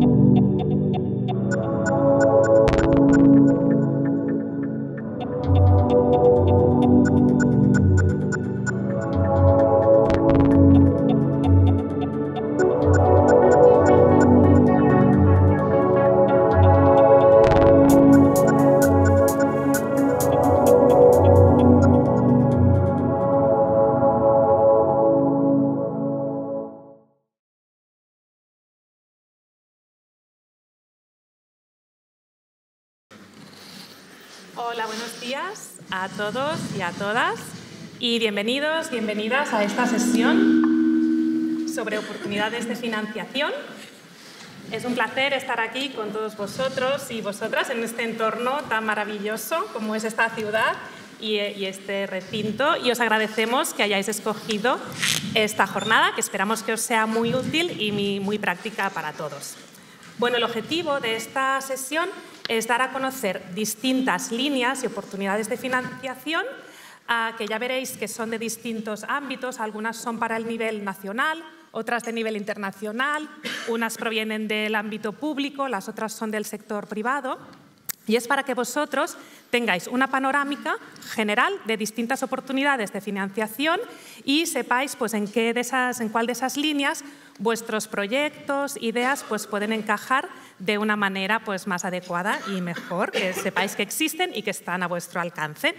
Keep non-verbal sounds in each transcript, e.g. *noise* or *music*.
thank you y bienvenidos, bienvenidas a esta sesión sobre oportunidades de financiación. Es un placer estar aquí con todos vosotros y vosotras en este entorno tan maravilloso como es esta ciudad y, eh, este recinto y os agradecemos que hayáis escogido esta jornada que esperamos que os sea muy útil y muy práctica para todos. Bueno, el objetivo de esta sesión es dar a conocer distintas líneas y oportunidades de financiación que ya veréis que son de distintos ámbitos, algunas son para el nivel nacional, otras de nivel internacional, unas provienen del ámbito público, las otras son del sector privado. Y es para que vosotros tengáis una panorámica general de distintas oportunidades de financiación y sepáis pues, en, en cuál de esas líneas vuestros proyectos, ideas pues, pueden encajar de una manera pues, más adecuada y mejor, que sepáis que existen y que están a vuestro alcance.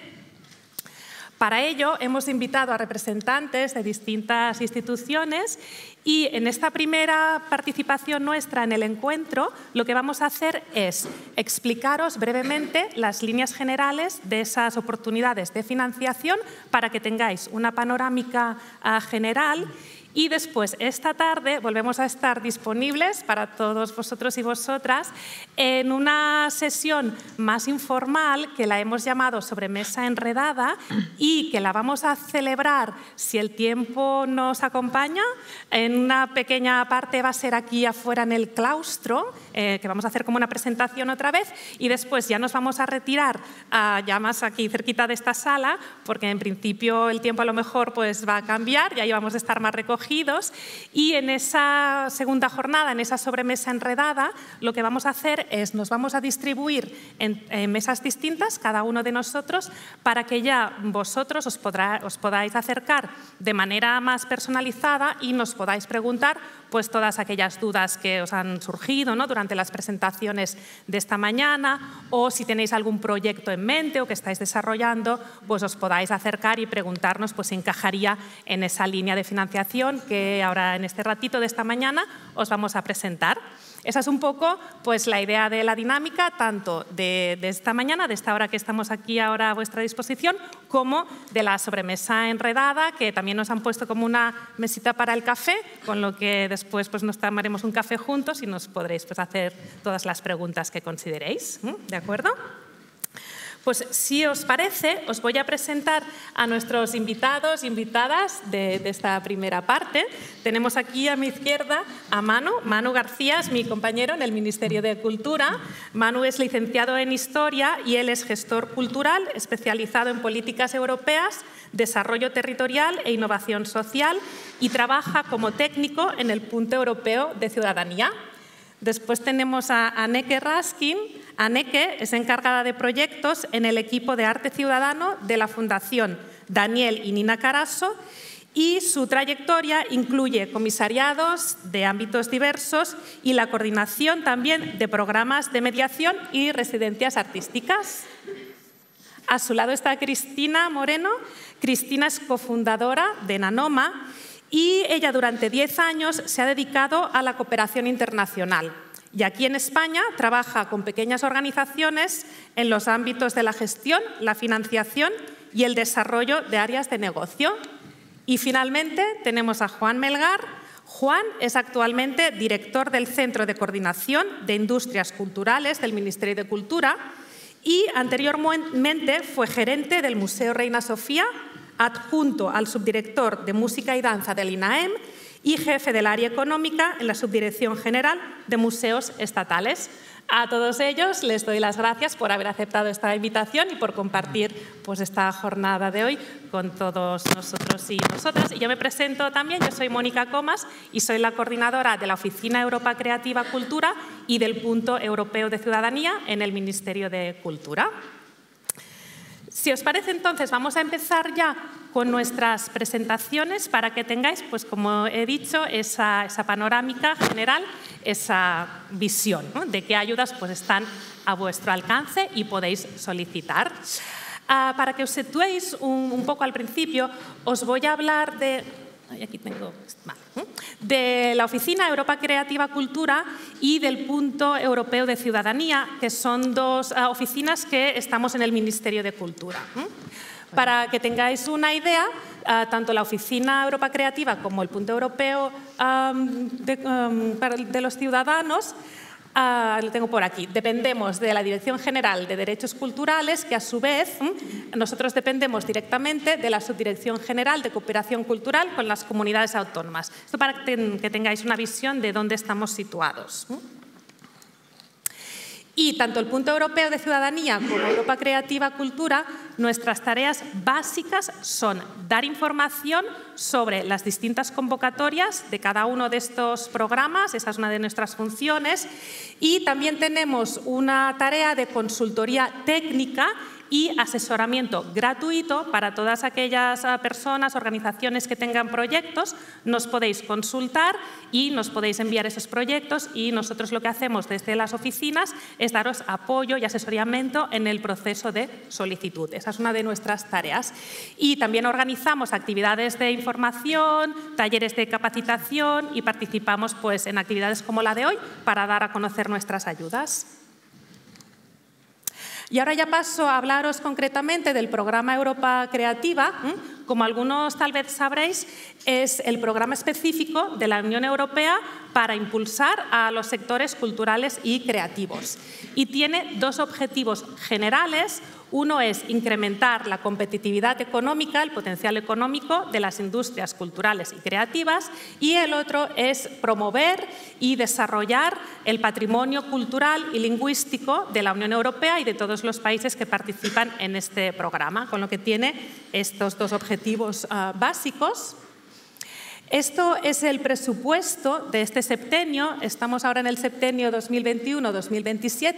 Para ello hemos invitado a representantes de distintas instituciones y en esta primera participación nuestra en el encuentro lo que vamos a hacer es explicaros brevemente las líneas generales de esas oportunidades de financiación para que tengáis una panorámica ah, general y después, esta tarde, volvemos a estar disponibles para todos vosotros y vosotras en una sesión más informal que la hemos llamado Sobremesa Enredada y que la vamos a celebrar, si el tiempo nos acompaña, en una pequeña parte va a ser aquí afuera en el claustro, eh, que vamos a hacer como una presentación otra vez, y después ya nos vamos a retirar a, ya más aquí cerquita de esta sala, porque en principio el tiempo a lo mejor pues, va a cambiar y ahí vamos a estar más recogidos y en esa segunda jornada, en esa sobremesa enredada, lo que vamos a hacer es nos vamos a distribuir en, mesas distintas, cada uno de nosotros, para que ya vosotros os podáis acercar de manera más personalizada y nos podáis preguntar pues, todas aquellas dudas que os han surgido ¿no? durante las presentaciones de esta mañana o si tenéis algún proyecto en mente o que estáis desarrollando, pues os podáis acercar y preguntarnos pues, si encajaría en esa línea de financiación que ahora en este ratito de esta mañana os vamos a presentar. Esa es un poco pues, la idea de la dinámica, tanto de, esta mañana, de esta hora que estamos aquí ahora a vuestra disposición, como de la sobremesa enredada, que también nos han puesto como una mesita para el café, con lo que después pues, nos tomaremos un café juntos y nos podréis pues, hacer todas las preguntas que consideréis. ¿De acuerdo? Pues si os parece, os voy a presentar a nuestros invitados, invitadas de, esta primera parte. Tenemos aquí a mi izquierda a Manu. Manu García mi compañero en el Ministerio de Cultura. Manu es licenciado en Historia y él es gestor cultural especializado en políticas europeas, desarrollo territorial e innovación social y trabaja como técnico en el Punto Europeo de Ciudadanía. Después tenemos a Aneke Raskin. Aneke es encargada de proyectos en el equipo de arte ciudadano de la Fundación Daniel y Nina Carasso y su trayectoria incluye comisariados de ámbitos diversos y la coordinación también de programas de mediación y residencias artísticas. A su lado está Cristina Moreno. Cristina es cofundadora de Nanoma y ella durante 10 años se ha dedicado a la cooperación internacional. Y aquí en España trabaja con pequeñas organizaciones en los ámbitos de la gestión, la financiación y el desarrollo de áreas de negocio. Y finalmente tenemos a Juan Melgar. Juan es actualmente director del Centro de Coordinación de Industrias Culturales del Ministerio de Cultura y anteriormente fue gerente del Museo Reina Sofía adjunto al subdirector de Música y Danza del INAEM y jefe del área económica en la Subdirección General de Museos Estatales. A todos ellos les doy las gracias por haber aceptado esta invitación y por compartir pues, esta jornada de hoy con todos nosotros y nosotras. yo me presento también, yo soy Mónica Comas y soy la coordinadora de la Oficina Europa Creativa Cultura y del Punto Europeo de Ciudadanía en el Ministerio de Cultura. Si os parece, entonces vamos a empezar ya con nuestras presentaciones para que tengáis, pues como he dicho, esa, panorámica general, esa visión de qué ayudas pues, están a vuestro alcance y podéis solicitar. Ah, para que os situéis un poco al principio, os voy a hablar de de la Oficina Europa Creativa Cultura y del Punto Europeo de Ciudadanía, que son dos ah, oficinas que estamos en el Ministerio de Cultura. Para que tengáis una idea, ah, tanto la Oficina Europa Creativa como el Punto Europeo de los Ciudadanos Ah, lo tengo por aquí. Dependemos de la Dirección General de Derechos Culturales, que a su vez nosotros dependemos directamente de la Subdirección General de Cooperación Cultural con las comunidades autónomas. Esto para que tengáis una visión de dónde estamos situados. Y tanto el punto europeo de ciudadanía como Europa Creativa Cultura, nuestras tareas básicas son dar información sobre las distintas convocatorias de cada uno de estos programas, esa es una de nuestras funciones, y también tenemos una tarea de consultoría técnica y asesoramiento gratuito para todas aquellas ah, personas, organizaciones que tengan proyectos. Nos podéis consultar y nos podéis enviar esos proyectos y nosotros lo que hacemos desde las oficinas es daros apoyo y asesoramiento en el proceso de solicitud. Esa es una de nuestras tareas. Y también organizamos actividades de información, talleres de capacitación y participamos pues, en actividades como la de hoy para dar a conocer nuestras ayudas. Y ahora ya paso a hablaros concretamente del programa Europa Creativa. Como algunos tal vez sabréis, es el programa específico de la Unión Europea para impulsar a los sectores culturales y creativos. Y tiene dos objetivos generales. Uno es incrementar la competitividad económica, el potencial económico de las industrias culturales y creativas y el otro es promover y desarrollar el patrimonio cultural y lingüístico de la Unión Europea y de todos los países que participan en este programa, con lo que tiene estos dos objetivos ah, básicos. Esto es el presupuesto de este septenio. Estamos ahora en el septenio 2021-2027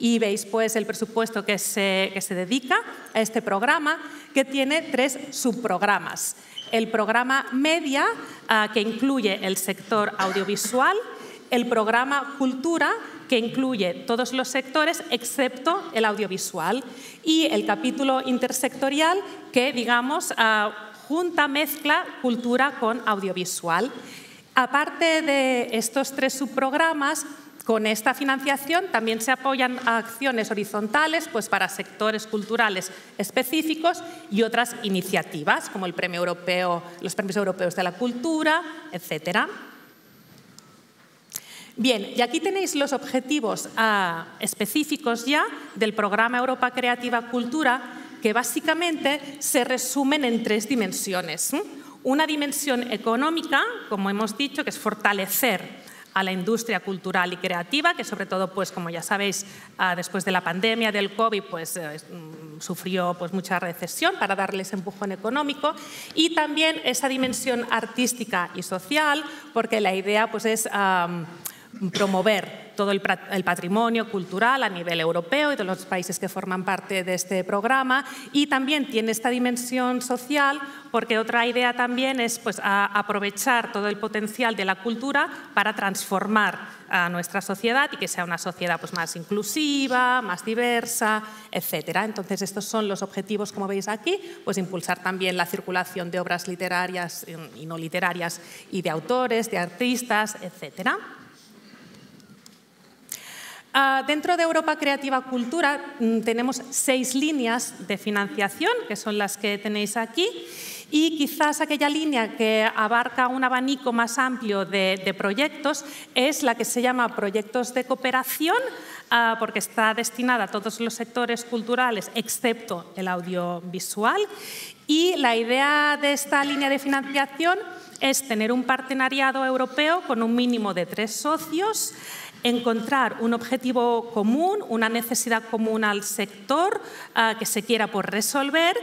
y veis pues el presupuesto que se, que se dedica a este programa, que tiene tres subprogramas. El programa media, ah, que incluye el sector audiovisual, el programa cultura, que incluye todos los sectores excepto el audiovisual, y el capítulo intersectorial, que digamos ah, junta, mezcla cultura con audiovisual. Aparte de estos tres subprogramas, con esta financiación también se apoyan acciones horizontales pues para sectores culturales específicos y otras iniciativas como el premio europeo, los premios europeos de la cultura, etc. Bien, y aquí tenéis los objetivos ah, específicos ya del programa Europa Creativa Cultura que básicamente se resumen en tres dimensiones. Una dimensión económica, como hemos dicho, que es fortalecer a la industria cultural y creativa, que sobre todo, pues como ya sabéis, ah, después de la pandemia del COVID, pues eh, mm, sufrió pues, mucha recesión para darles empujón económico y también esa dimensión artística y social, porque la idea pues es promover todo el, patrimonio cultural a nivel europeo y de los países que forman parte de este programa. Y también tiene esta dimensión social porque otra idea también es pues, aprovechar todo el potencial de la cultura para transformar a nuestra sociedad y que sea una sociedad pues, más inclusiva, más diversa, etcétera. Entonces, estos son los objetivos, como veis aquí, pues impulsar también la circulación de obras literarias mm, y no literarias y de autores, de artistas, etcétera. Ah, dentro de Europa Creativa Cultura mm, tenemos seis líneas de financiación, que son las que tenéis aquí, y quizás aquella línea que abarca un abanico más amplio de, proyectos es la que se llama proyectos de cooperación, ah, porque está destinada a todos los sectores culturales excepto el audiovisual. Y la idea de esta línea de financiación es tener un partenariado europeo con un mínimo de tres socios encontrar un objetivo común, una necesidad común al sector ah, que se quiera por resolver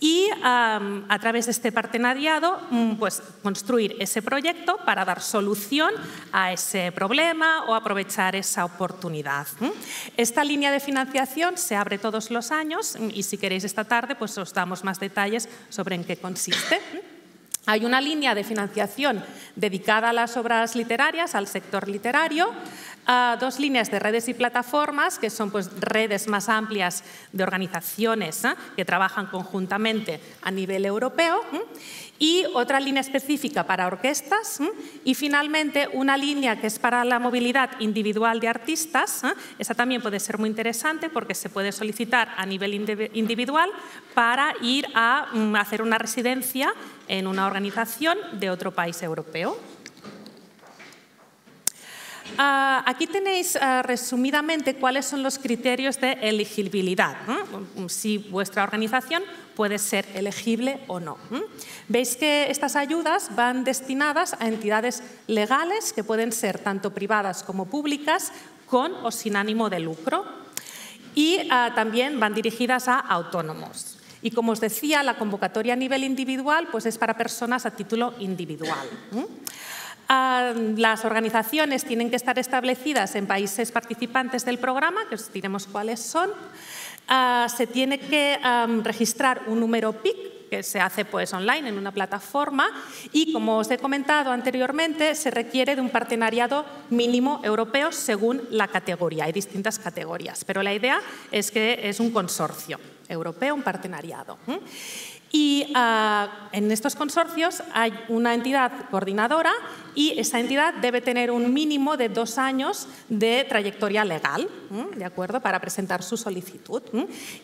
y a través de este partenariado mm, pues, construir ese proyecto para dar solución a ese problema o aprovechar esa oportunidad. Esta línea de financiación se abre todos los años y si queréis esta tarde pues, os damos más detalles sobre en qué consiste. Hay una línea de financiación dedicada a las obras literarias, al sector literario, a dos líneas de redes y plataformas, que son pues, redes más amplias de organizaciones ¿eh? que trabajan conjuntamente a nivel europeo, y otra línea específica para orquestas, y finalmente una línea que es para la movilidad individual de artistas. ¿eh? Esa también puede ser muy interesante porque se puede solicitar a nivel individual para ir a mm, hacer una residencia en una organización de otro país europeo. Ah, aquí tenéis ah, resumidamente cuáles son los criterios de elegibilidad, um, si vuestra organización puede ser elegible o no. Veis que estas ayudas van destinadas a entidades legales que pueden ser tanto privadas como públicas, con o sin ánimo de lucro, y ah, también van dirigidas a autónomos. Y como os decía, la convocatoria a nivel individual pues es para personas a título individual. Ah, las organizaciones tienen que estar establecidas en países participantes del programa, que os diremos cuáles son. Ah, se tiene que registrar un número PIC que se hace pues online en una plataforma y como os he comentado anteriormente se requiere de un partenariado mínimo europeo según la categoría, hay distintas categorías, pero la idea es que es un consorcio europeo, un partenariado. Y ah, en estos consorcios hay una entidad coordinadora y esa entidad debe tener un mínimo de dos años de trayectoria legal, ¿de acuerdo?, para presentar su solicitud.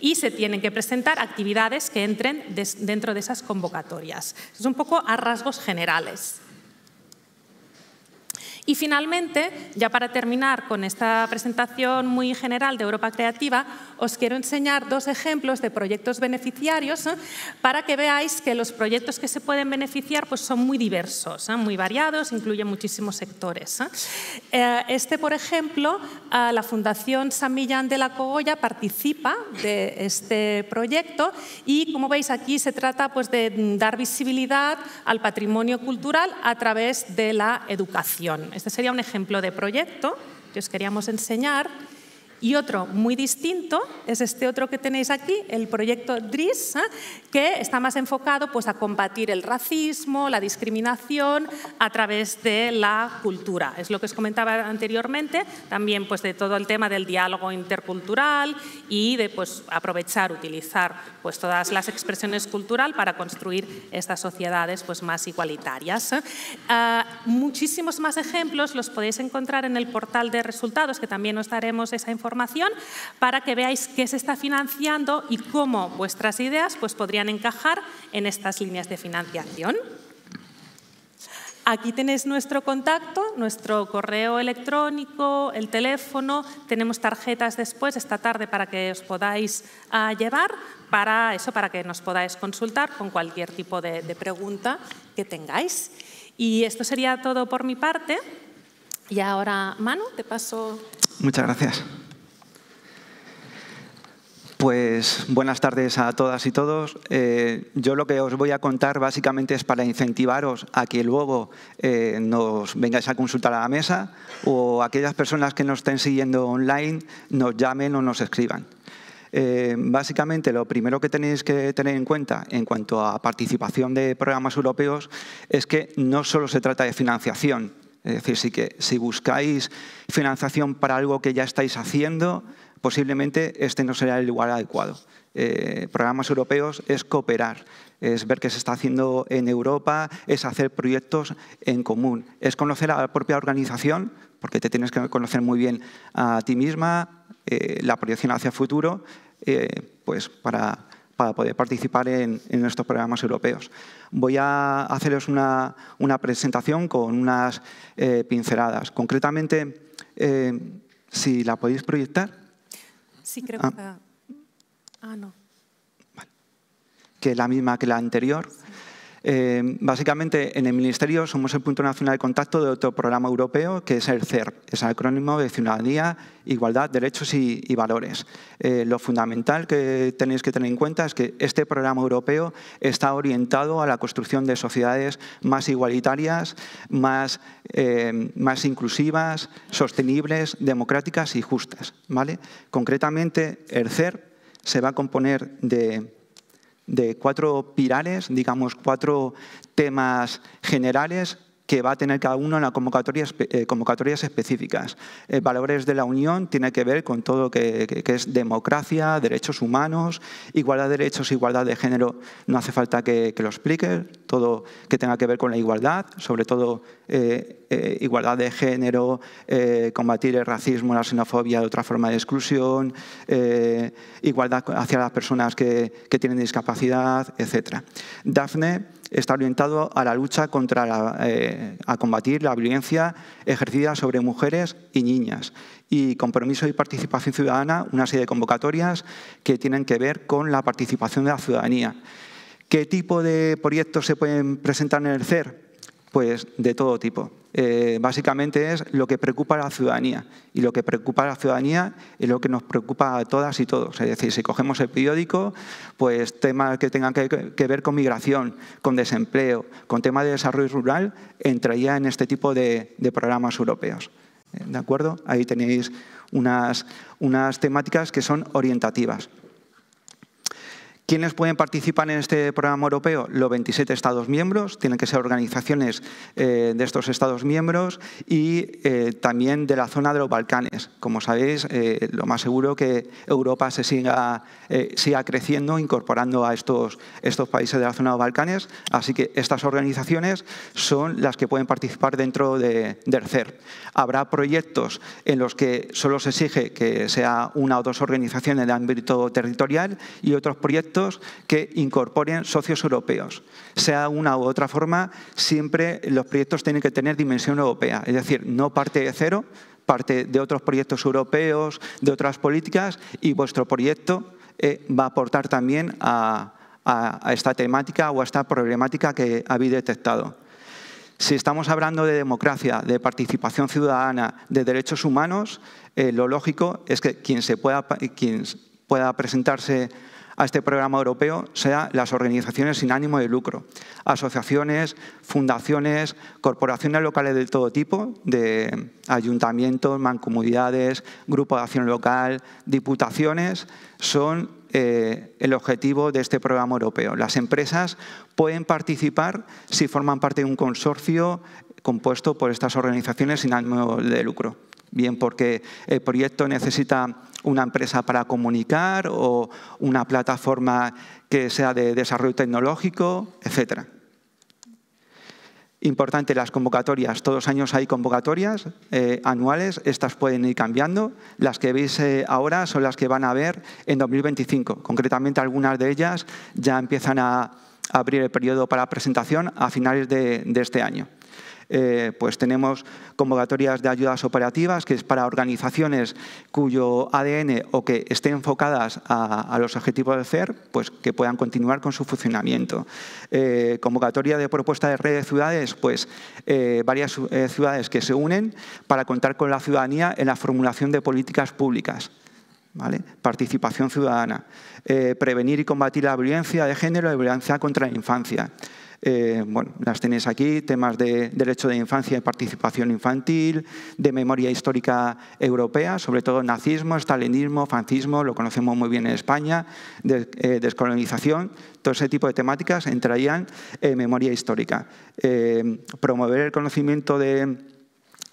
Y se tienen que presentar actividades que entren dentro de esas convocatorias. Es un poco a rasgos generales. Y finalmente, ya para terminar con esta presentación muy general de Europa Creativa, os quiero enseñar dos ejemplos de proyectos beneficiarios ¿eh? para que veáis que los proyectos que se pueden beneficiar pues, son muy diversos, ¿eh? muy variados, incluyen muchísimos sectores. ¿eh? Este, por ejemplo, la Fundación San Millán de la Cogolla participa de este proyecto y, como veis aquí, se trata pues, de dar visibilidad al patrimonio cultural a través de la educación este sería un ejemplo de proyecto que os queríamos enseñar y otro muy distinto es este otro que tenéis aquí, el proyecto DRIS, ¿eh? que está más enfocado pues, a combatir el racismo, la discriminación a través de la cultura. Es lo que os comentaba anteriormente, también pues, de todo el tema del diálogo intercultural y de pues, aprovechar, utilizar pues, todas las expresiones cultural para construir estas sociedades pues, más igualitarias. ¿eh? Ah, muchísimos más ejemplos los podéis encontrar en el portal de resultados, que también os daremos esa información para que veáis qué se está financiando y cómo vuestras ideas pues, podrían encajar en estas líneas de financiación. Aquí tenéis nuestro contacto, nuestro correo electrónico, el teléfono, tenemos tarjetas después esta tarde para que os podáis ah, llevar, para eso, para que nos podáis consultar con cualquier tipo de, de pregunta que tengáis. Y esto sería todo por mi parte. Y ahora, Manu, te paso. Muchas gracias. Pues buenas tardes a todas y todos. Eh, yo lo que os voy a contar básicamente es para incentivaros a que luego eh, nos vengáis a consultar a la mesa o aquellas personas que nos estén siguiendo online nos llamen o nos escriban. Eh, básicamente lo primero que tenéis que tener en cuenta en cuanto a participación de programas europeos es que no solo se trata de financiación. Es decir, que si buscáis financiación para algo que ya estáis haciendo, posiblemente este no será el lugar adecuado. Eh, programas europeos es cooperar, es ver qué se está haciendo en Europa, es hacer proyectos en común, es conocer a la propia organización, porque te tienes que conocer muy bien a ti misma, eh, la proyección hacia el futuro, eh, pues para, poder participar en, estos programas europeos. Voy a haceros una, una presentación con unas pinceladas. Concretamente, si la podéis proyectar. Sí, creo ah. que... Ah, no. Vale. Que es la misma que la anterior. Eh, básicamente, en el Ministerio somos el punto nacional de contacto de otro programa europeo que es el CER, es el acrónimo de Ciudadanía, Igualdad, Derechos y, Valores. Eh, lo fundamental que tenéis que tener en cuenta es que este programa europeo está orientado a la construcción de sociedades más igualitarias, más, eh, más inclusivas, sostenibles, democráticas y justas. ¿vale? Concretamente, el CER se va a componer de de cuatro pirales, digamos, cuatro temas generales que va a tener cada uno en las convocatorias, eh, convocatorias específicas. Eh, valores de la Unión tiene que ver con todo lo que, es democracia, derechos humanos, igualdad de derechos, igualdad de género, no hace falta que, lo explique, todo que tenga que ver con la igualdad, sobre todo eh, igualdad de género, combatir el racismo, la xenofobia, otra forma de exclusión, igualdad hacia las personas que, tienen discapacidad, etc. Dafne está orientado a la lucha contra la, eh, a combatir la violencia ejercida sobre mujeres y niñas. Y compromiso y participación ciudadana, una serie de convocatorias que tienen que ver con la participación de la ciudadanía. ¿Qué tipo de proyectos se pueden presentar en el CER? Pues de todo tipo. Eh, básicamente es lo que preocupa a la ciudadanía. Y lo que preocupa a la ciudadanía es lo que nos preocupa a todas y todos. Es decir, si cogemos el periódico, pues temas que tengan que, ver con migración, con desempleo, con temas de desarrollo rural, entraría en este tipo de, programas europeos. Eh, ¿De acuerdo? Ahí tenéis unas temáticas que son orientativas. ¿Quiénes pueden participar en este programa europeo? Los 27 Estados miembros, tienen que ser organizaciones eh, de estos Estados miembros y eh, también de la zona de los Balcanes. Como sabéis, eh, lo más seguro que Europa se siga, creciendo incorporando a estos, países de la zona de los Balcanes, así que estas organizaciones son las que pueden participar dentro de, del CER. Habrá proyectos en los que solo se exige que sea una o dos organizaciones de ámbito territorial y otros proyectos que incorporen socios europeos. Sea una u otra forma, siempre los proyectos tienen que tener dimensión europea, es decir, no parte de cero, parte de otros proyectos europeos, de otras políticas y vuestro proyecto eh, va a aportar también a, esta temática o a esta problemática que habéis detectado. Si estamos hablando de democracia, de participación ciudadana, de derechos humanos, eh, lo lógico es que quien, se pueda, quien pueda presentarse a este programa europeo sean las organizaciones sin ánimo de lucro, asociaciones, fundaciones, corporaciones locales de todo tipo, de ayuntamientos, mancomunidades, grupos de acción local, diputaciones, son eh, el objetivo de este programa europeo. Las empresas pueden participar si forman parte de un consorcio compuesto por estas organizaciones sin ánimo de lucro. Bien porque el proyecto necesita una empresa para comunicar o una plataforma que sea de desarrollo tecnológico, etc. Importante, las convocatorias. Todos los años hay convocatorias eh, anuales, estas pueden ir cambiando. Las que veis eh, ahora son las que van a ver en 2025. Concretamente, algunas de ellas ya empiezan a abrir el periodo para presentación a finales de este año. Eh, pues tenemos convocatorias de ayudas operativas, que es para organizaciones cuyo ADN o que estén enfocadas a, los objetivos del CER, pues que puedan continuar con su funcionamiento. Eh, convocatoria de propuesta de red de ciudades, pues eh, varias ciudades que se unen para contar con la ciudadanía en la formulación de políticas públicas. Participación ciudadana, prevenir y combatir la violencia de género y violencia contra la infancia, eh, bueno, las tenéis aquí, temas de derecho de infancia y participación infantil, de memoria histórica europea, sobre todo nazismo, estalinismo, fascismo, lo conocemos muy bien en España, eh, descolonización, todo ese tipo de temáticas entrarían en memoria histórica. Eh, promover el conocimiento de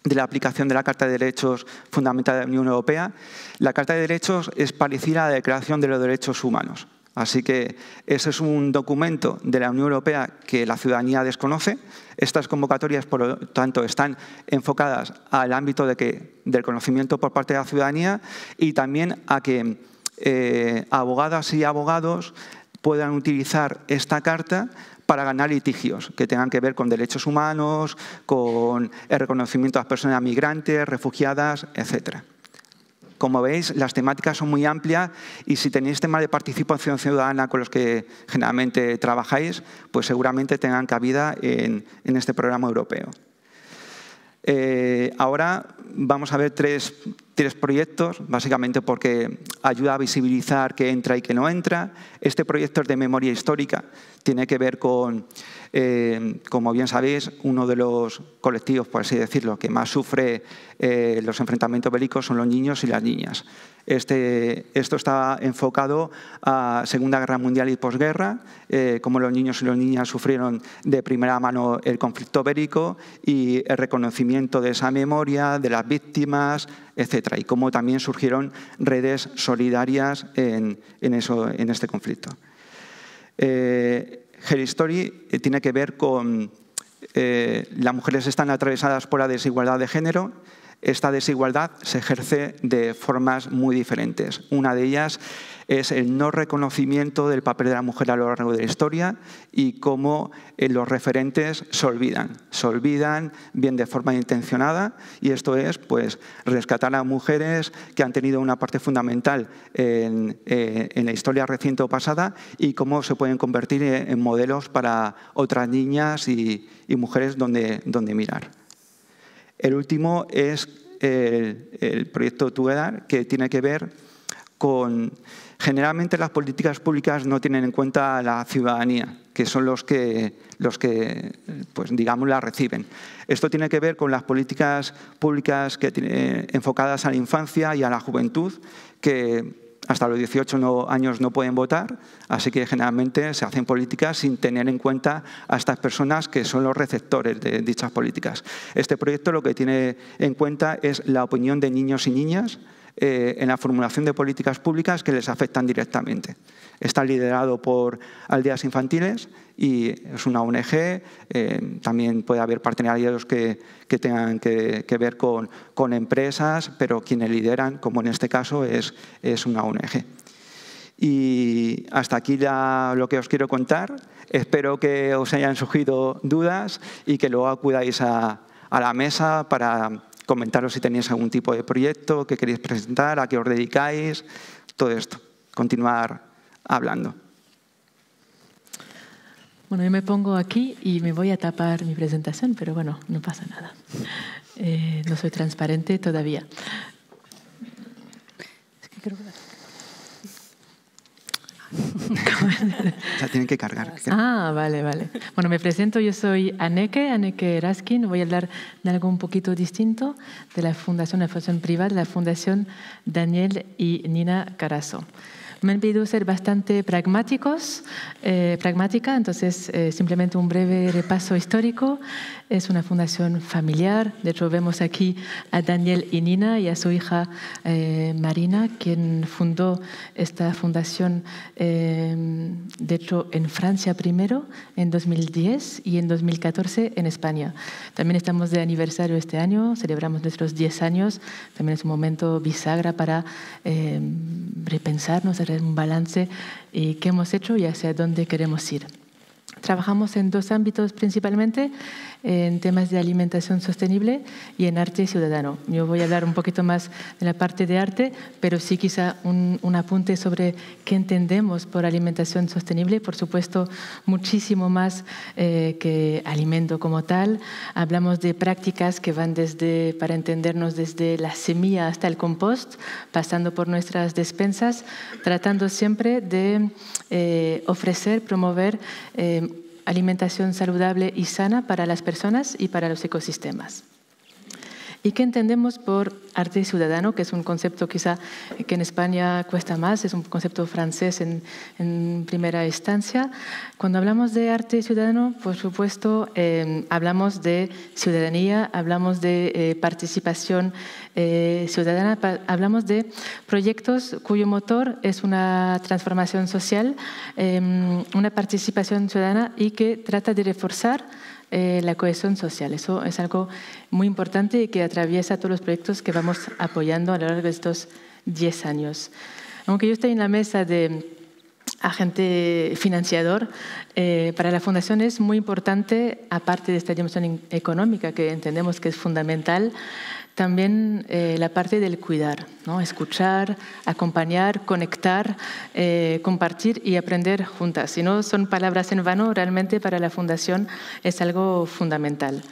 de la aplicación de la Carta de Derechos Fundamentales de la Unión Europea. La Carta de Derechos es parecida a la Declaración de los Derechos Humanos. Así que ese es un documento de la Unión Europea que la ciudadanía desconoce. Estas convocatorias, por lo tanto, están enfocadas al ámbito del conocimiento por parte de la ciudadanía y también a que eh, abogadas y abogados puedan utilizar esta carta para ganar litigios que tengan que ver con derechos humanos, con el reconocimiento de las personas migrantes, refugiadas, etcétera. Como veis, las temáticas son muy amplias y si tenéis temas de participación ciudadana con los que generalmente trabajáis, pues seguramente tengan cabida en, este programa europeo. Eh, ahora vamos a ver tres, tres, proyectos, básicamente porque ayuda a visibilizar qué entra y qué no entra. Este proyecto es de memoria histórica, tiene que ver con eh, como bien sabéis, uno de los colectivos, por así decirlo, que más sufre eh, los enfrentamientos bélicos son los niños y las niñas. Este, esto está enfocado a Segunda Guerra Mundial y posguerra, eh, cómo los niños y las niñas sufrieron de primera mano el conflicto bélico y el reconocimiento de esa memoria, de las víctimas, etcétera, y cómo también surgieron redes solidarias en, eso, en este conflicto. Her Story eh, tiene que ver con eh, las mujeres están atravesadas por la desigualdad de género. Esta desigualdad se ejerce de formas muy diferentes. Una de ellas es el no reconocimiento del papel de la mujer a lo largo de la historia y cómo eh, los referentes se olvidan, se olvidan bien de forma intencionada y esto es pues, rescatar a mujeres que han tenido una parte fundamental en, eh, la historia reciente o pasada y cómo se pueden convertir en modelos para otras niñas y, mujeres donde, mirar. El último es el, proyecto Tugar, que tiene que ver con Generalmente las políticas públicas no tienen en cuenta a la ciudadanía, que son los que, los que pues, digamos, la reciben. Esto tiene que ver con las políticas públicas enfocadas a la infancia y a la juventud, que hasta los 18 años no pueden votar, así que generalmente se hacen políticas sin tener en cuenta a estas personas que son los receptores de dichas políticas. Este proyecto lo que tiene en cuenta es la opinión de niños y niñas, eh, en la formulación de políticas públicas que les afectan directamente. Está liderado por Aldeas Infantiles y es una ONG. Eh, también puede haber partenariados que, que tengan que, ver con, con, empresas, pero quienes lideran, como en este caso, es, es una ONG. Y hasta aquí ya lo que os quiero contar. Espero que os hayan surgido dudas y que luego acudáis a, a la mesa para comentaros si tenéis algún tipo de proyecto que queréis presentar, a qué os dedicáis, todo esto. Continuar hablando. Bueno, yo me pongo aquí y me voy a tapar mi presentación, pero bueno, no pasa nada. Eh, no soy transparente todavía. Es que creo que o *laughs* tienen que cargar. Ah, vale, vale. Bueno, me presento, yo soy Aneke, Aneke Raskin. Voy a hablar de algo un poquito distinto de la Fundación, la Fundación Privada, la Fundación Daniel y Nina Carazo. Me han pedido ser bastante pragmáticos, eh, pragmática, entonces eh, simplemente un breve repaso histórico. Es una fundación familiar. De hecho, vemos aquí a Daniel y Nina y a su hija eh, Marina, quien fundó esta fundación, eh, de hecho, en Francia primero, en 2010 y en 2014 en España. También estamos de aniversario este año, celebramos nuestros 10 años. También es un momento bisagra para eh, repensarnos, hacer un balance y qué hemos hecho y hacia dónde queremos ir. Trabajamos en dos ámbitos principalmente en temas de alimentación sostenible y en arte ciudadano. Yo voy a hablar un poquito más de la parte de arte, pero sí quizá un, apunte sobre qué entendemos por alimentación sostenible. Por supuesto, muchísimo más eh, que alimento como tal. Hablamos de prácticas que van desde, para entendernos, desde la semilla hasta el compost, pasando por nuestras despensas, tratando siempre de eh, ofrecer, promover eh, alimentación saludable y sana para las personas y para los ecosistemas. ¿Y qué entendemos por arte ciudadano? Que es un concepto quizá que en España cuesta más, es un concepto francés en, primera instancia. Cuando hablamos de arte ciudadano, por supuesto, em, hablamos de ciudadanía, hablamos de eh, participación eh, ciudadana, hablamos de proyectos cuyo motor es una transformación social, em, una participación ciudadana y que trata de reforzar eh, la cohesión social. Eso es algo muy importante y que atraviesa todos los proyectos que vamos apoyando a lo largo de estos 10 años. Aunque yo estoy en la mesa de agente financiador, eh, para la Fundación es muy importante, aparte de esta dimensión económica que entendemos que es fundamental, también eh, la parte del cuidar, ¿no? escuchar, acompañar, conectar, eh, compartir y aprender juntas. Si no son palabras en vano, realmente para la Fundación es algo fundamental.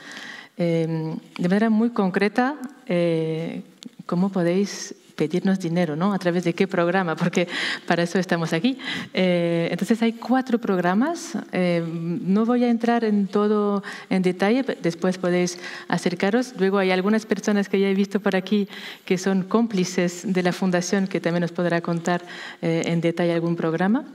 Em, de manera muy concreta, eh, ¿cómo podéis pedirnos dinero, ¿no? ¿A través de qué programa? Porque para eso estamos aquí. Eh, entonces hay cuatro programas. Eh, no voy a entrar en todo en detalle, después podéis acercaros. Luego hay algunas personas que ya he visto por aquí que son cómplices de la fundación que también os podrá contar eh, en detalle algún programa.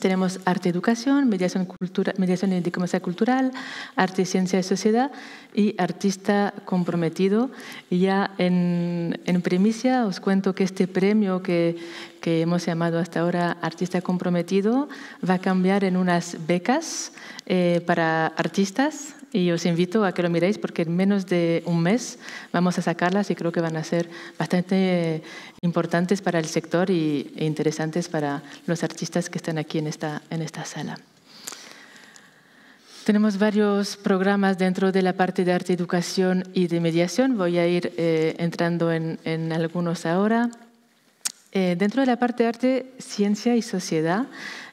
Tenemos arte educación, mediación, cultura, mediación y diplomacia cultural, arte, ciencia y sociedad y artista comprometido. Y ya en, en, primicia os cuento que este premio que, hemos llamado hasta ahora Artista Comprometido va a cambiar en unas becas eh, para artistas y os invito a que lo miréis porque en menos de un mes vamos a sacarlas y creo que van a ser bastante importantes para el sector y, e interesantes para los artistas que están aquí en esta, en esta sala. Tenemos varios programas dentro de la parte de arte, educación y de mediación. Voy a ir eh, entrando en, en algunos ahora. Eh, dentro de la parte de arte, ciencia y sociedad,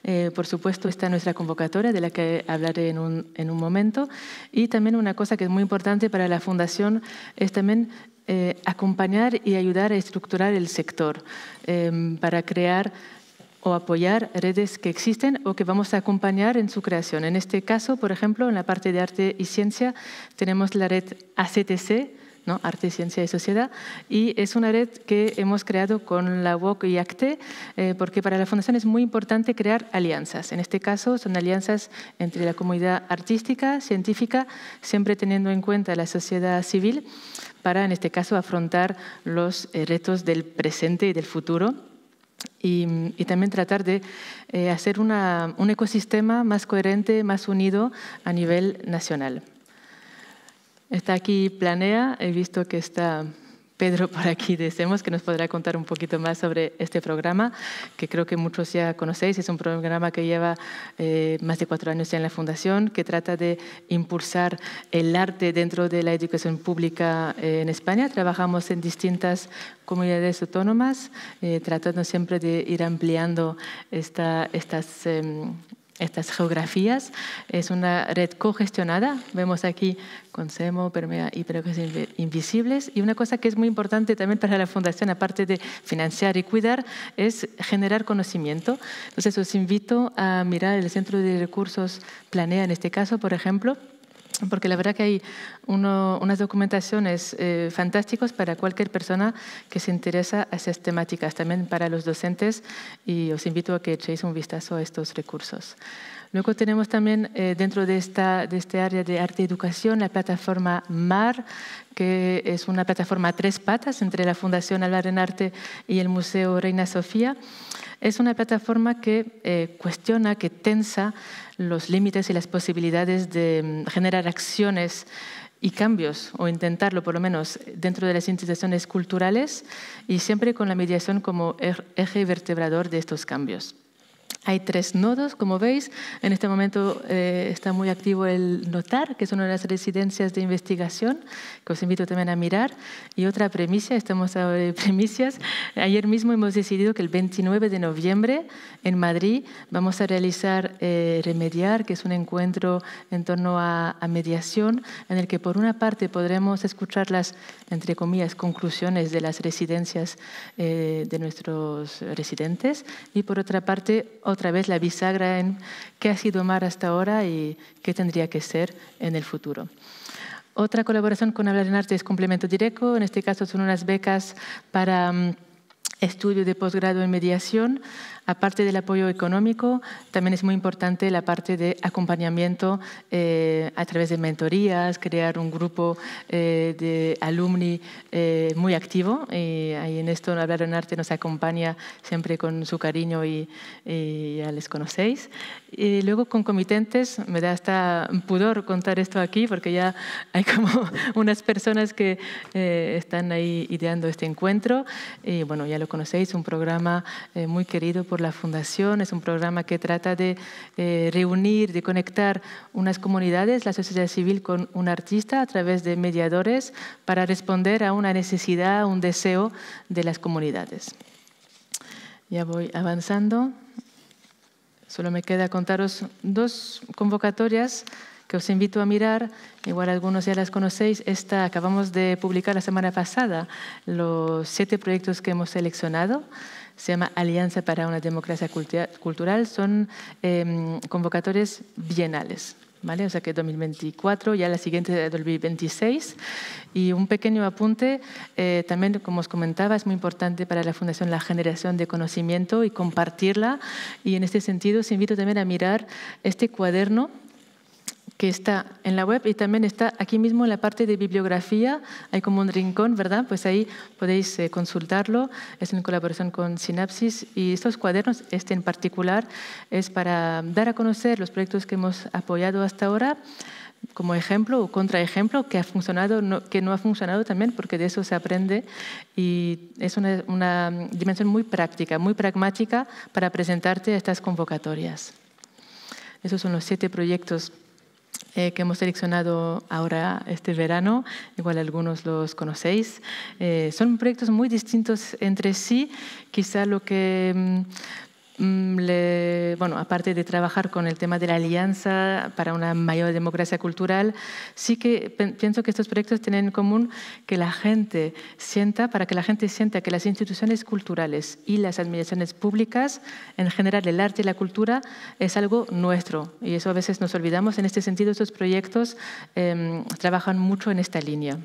eh, por supuesto está nuestra convocatoria, de la que hablaré en un, en un, momento, y también una cosa que es muy importante para la Fundación es también eh, acompañar y ayudar a estructurar el sector para crear o apoyar redes que existen o que vamos a acompañar en su creación. En este caso, por ejemplo, en la parte de arte y ciencia tenemos la red ACTC, Arte, Ciencia y Sociedad. Y es una red que hemos creado con la UOC y ACTE, eh, porque para la Fundación es muy importante crear alianzas. En este caso son alianzas entre la comunidad artística, científica, siempre teniendo en cuenta la sociedad civil, para en este caso afrontar los eh, retos del presente y del futuro. Y, también tratar de eh, hacer un ecosistema más coherente, más unido a nivel nacional. Está aquí Planea, he visto que está Pedro por aquí de que nos podrá contar un poquito más sobre este programa, que creo que muchos ya conocéis. Es un programa que lleva eh, más de cuatro años ya en la Fundación, que trata de impulsar el arte dentro de la educación pública eh, en España. Trabajamos en distintas comunidades autónomas, eh, tratando siempre de ir ampliando esta, estas em, estas geografías. Es una red cogestionada, vemos aquí con SEMO, Permea y que son Invisibles. Y una cosa que es muy importante también para la Fundación, aparte de financiar y cuidar, es generar conocimiento. Entonces os invito a mirar el Centro de Recursos Planea, en este caso, por ejemplo, porque la verdad que hay unas documentaciones eh, fantásticas para cualquier persona que se interesa a esas temáticas, también para los docentes, y os invito a que echéis un vistazo a estos recursos. Luego tenemos también eh, dentro de esta este área de arte y educación la plataforma MAR, que es una plataforma a tres patas entre la Fundación Alar en Arte y el Museo Reina Sofía es una plataforma que eh, cuestiona, que tensa los límites y las posibilidades de mm, generar acciones y cambios, o intentarlo por lo menos, dentro de las instituciones culturales y siempre con la mediación como er-, eje vertebrador de estos cambios. Hay tres nodos, como veis. En este momento eh, está muy activo el NOTAR, que es una de las residencias de investigación, que os invito también a mirar. Y otra premisa, estamos a premisas. Ayer mismo hemos decidido que el 29 de noviembre en Madrid vamos a realizar eh, Remediar, que es un encuentro en torno a, mediación, en el que por una parte podremos escuchar las, entre comillas, conclusiones de las residencias eh, de nuestros residentes y por otra parte, otra vez la bisagra en qué ha sido mar hasta ahora y qué tendría que ser en el futuro. Otra colaboración con Hablar en Arte es Complemento Directo. En este caso son unas becas para mm, estudio de posgrado en mediación Aparte del apoyo económico, también es muy importante la parte de acompañamiento eh, a través de mentorías, crear un grupo eh, de alumni eh, muy activo. Y ahí en esto en Arte nos acompaña siempre con su cariño y, ya les conocéis. Y luego concomitentes, me da hasta pudor contar esto aquí porque ya hay como *laughs* unas personas que están ahí ideando este encuentro. Y bueno, ya lo conocéis, un programa muy querido por la Fundación. Es un programa que trata de eh, reunir, de conectar unas comunidades, la sociedad civil, con un artista a través de mediadores para responder a una necesidad, a un deseo de las comunidades. Ya voy avanzando. Solo me queda contaros dos convocatorias que os invito a mirar, igual algunos ya las conocéis, esta acabamos de publicar la semana pasada, los siete proyectos que hemos seleccionado se llama Alianza para una Democracia Cultural, son eh, convocatorias bienales. ¿Vale? O sea que 2024, ya la siguiente de 2026. Y un pequeño apunte, eh, también como os comentaba, es muy importante para la Fundación la generación de conocimiento y compartirla. Y en este sentido os invito también a mirar este cuaderno que está en la web y también está aquí mismo en la parte de bibliografía. Hay como un rincón, ¿verdad? Pues ahí podéis eh, consultarlo. Es en colaboración con Sinapsis y estos cuadernos, este en particular, es para dar a conocer los proyectos que hemos apoyado hasta ahora como ejemplo o contraejemplo que ha funcionado, no, que no ha funcionado también, porque de eso se aprende y es una, una dimensión muy práctica, muy pragmática para presentarte a estas convocatorias. Esos son los siete proyectos eh, que hemos seleccionado ahora este verano, igual algunos los conocéis. Eh, son proyectos muy distintos entre sí, quizá lo que, mm, Mm, bueno, aparte de trabajar con el tema de la alianza para una mayor democracia cultural, sí que pienso que estos proyectos tienen en común que la gente sienta, para que la gente sienta que las instituciones culturales y las administraciones públicas, en general el arte y la cultura, es algo nuestro. Y eso a veces nos olvidamos. En este sentido, estos proyectos em, trabajan mucho en esta línea.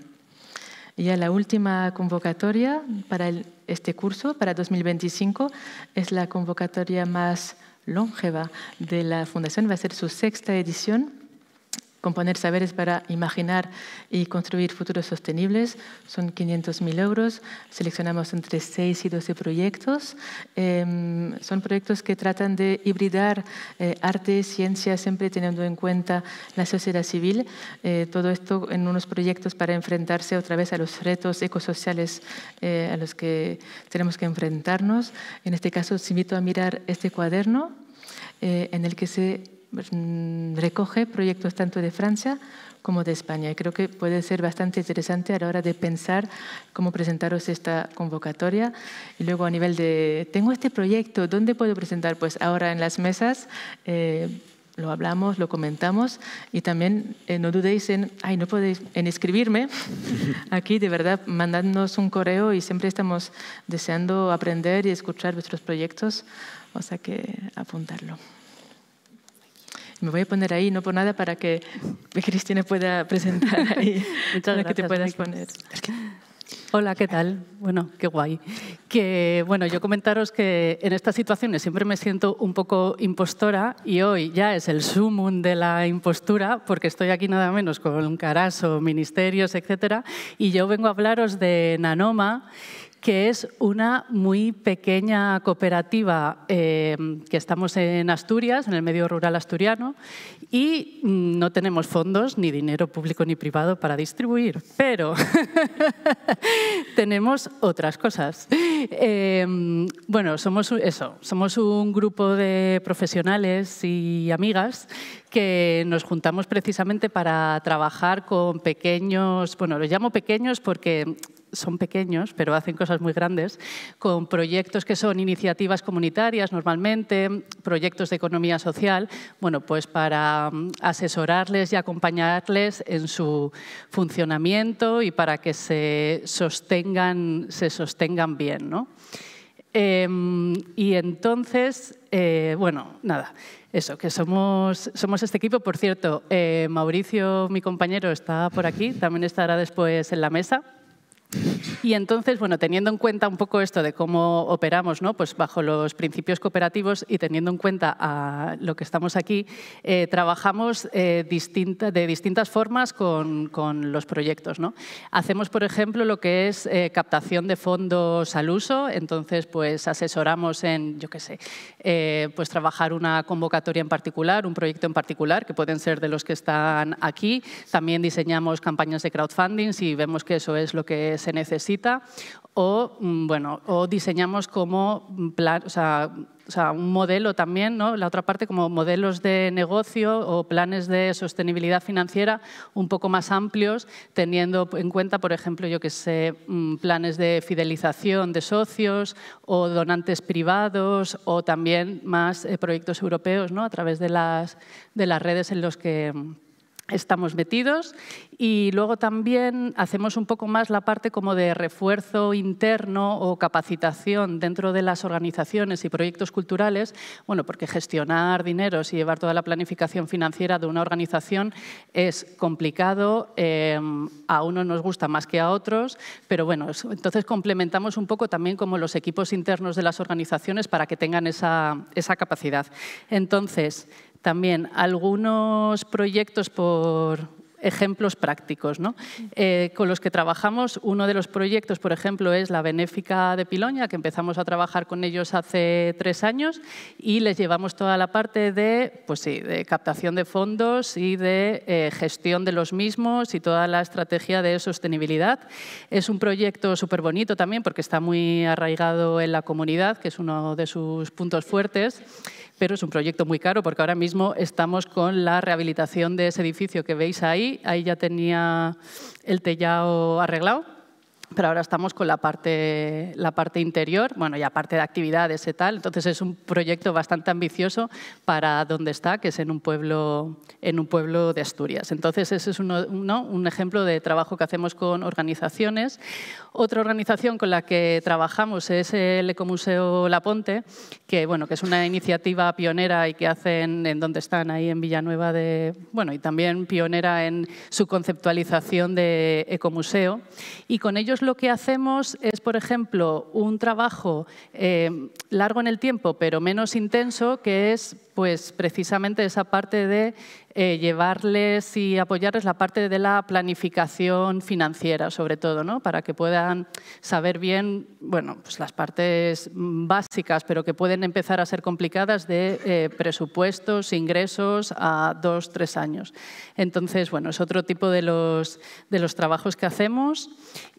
Ya la última convocatoria para este curso, para 2025, es la convocatoria más longeva de la Fundación, va a ser su sexta edición Componer saberes para imaginar y construir futuros sostenibles son 500.000 euros. Seleccionamos entre 6 y 12 proyectos. Em, son proyectos que tratan de hibridar eh, arte, ciencia, siempre teniendo en cuenta la sociedad civil. Eh, todo esto en unos proyectos para enfrentarse otra vez a los retos ecosociales eh, a los que tenemos que enfrentarnos. En este caso, os invito a mirar este cuaderno eh, en el que se pues, mm, recoge proyectos tanto de Francia como de España. Y creo que puede ser bastante interesante a la hora de pensar cómo presentaros esta convocatoria. Y luego a nivel de, tengo este proyecto, ¿dónde puedo presentar? Pues ahora en las mesas. Eh, lo hablamos, lo comentamos y también eh, no dudéis en, ay, no podéis, en escribirme *laughs* aquí, de verdad, mandadnos un correo y siempre estamos deseando aprender y escuchar vuestros proyectos, o sea que apuntarlo. Me voy a poner ahí, no por nada, para que Cristina pueda presentar *laughs* ahí, Muchas gracias, que te puedas poner. Hola, ¿qué tal? Bueno, qué guay. Que, bueno, yo comentaros que en estas situaciones siempre me siento un poco impostora y hoy ya es el sumum de la impostura porque estoy aquí nada menos con Caraso, ministerios, etcétera, y yo vengo a hablaros de Nanoma, que es una muy pequeña cooperativa eh, que estamos en Asturias, en el medio rural asturiano, y mm, no tenemos fondos, ni dinero público ni privado para distribuir, pero *laughs* tenemos otras cosas. Eh, bueno, somos eso, somos un grupo de profesionales y amigas que nos juntamos precisamente para trabajar con pequeños, bueno, los llamo pequeños porque son pequeños, pero hacen cosas muy grandes, con proyectos que son iniciativas comunitarias normalmente, proyectos de economía social, bueno, pues para mm, asesorarles y acompañarles en su funcionamiento y para que se sostengan, se sostengan bien, em, y entonces, eh, bueno, nada, eso, que somos, somos este equipo. Por cierto, eh, Mauricio, mi compañero, está por aquí, también estará después en la mesa. Y entonces, bueno, teniendo en cuenta un poco esto de cómo operamos, ¿no? Pues bajo los principios cooperativos y teniendo en cuenta a lo que estamos aquí, eh, trabajamos eh, de distintas formas con, los proyectos, ¿no? Hacemos, por ejemplo, lo que es eh, captación de fondos al uso, entonces, pues asesoramos en, yo qué sé, pues trabajar una convocatoria en particular, un proyecto en particular, que pueden ser de los que están aquí. También diseñamos campañas de crowdfunding y vemos que eso es lo que es se necesita o, mm, bueno, o diseñamos como un modelo también, ¿no? la otra parte como modelos de negocio o planes de sostenibilidad financiera un poco más amplios, teniendo en cuenta, por ejemplo, yo que sé, mm, planes de fidelización de socios o donantes privados o también más eh, proyectos europeos ¿no? a través de las, de las redes en los que estamos metidos y luego también hacemos un poco más la parte como de refuerzo interno o capacitación dentro de las organizaciones y proyectos culturales, bueno, porque gestionar dineros y llevar toda la planificación financiera de una organización es complicado, eh, a unos nos gusta más que a otros, pero bueno, entonces complementamos un poco también como los equipos internos de las organizaciones para que tengan esa, esa capacidad. Entonces, también algunos proyectos por ejemplos prácticos eh, con los que trabajamos. Uno de los proyectos, por ejemplo, es la Benéfica de Piloña, que empezamos a trabajar con ellos hace tres años y les llevamos toda la parte de, pues sí, de captación de fondos y de eh, gestión de los mismos y toda la estrategia de sostenibilidad. Es un proyecto súper bonito también porque está muy arraigado en la comunidad, que es uno de sus puntos fuertes pero es un proyecto muy caro porque ahora mismo estamos con la rehabilitación de ese edificio que veis ahí. Ahí ya tenía el tellado arreglado, pero ahora estamos con la parte, la parte interior, bueno, y aparte de actividades y tal. Entonces es un proyecto bastante ambicioso para donde está, que es en un pueblo, en un pueblo de Asturias. Entonces ese es un ejemplo de trabajo que hacemos con organizaciones. Otra organización con la que trabajamos es el Ecomuseo Laponte, que, bueno, que es una iniciativa pionera y que hacen en donde están, ahí en Villanueva, de, bueno, y también pionera en su conceptualización de ecomuseo. Y con ellos lo que hacemos es, por ejemplo, un trabajo eh, largo en el tiempo, pero menos intenso, que es pues precisamente esa parte de eh, llevarles y apoyarles la parte de la planificación financiera, sobre todo, ¿no? para que puedan saber bien bueno, pues las partes básicas, pero que pueden empezar a ser complicadas de eh, presupuestos, ingresos a dos, tres años. Entonces, bueno, es otro tipo de los, de los trabajos que hacemos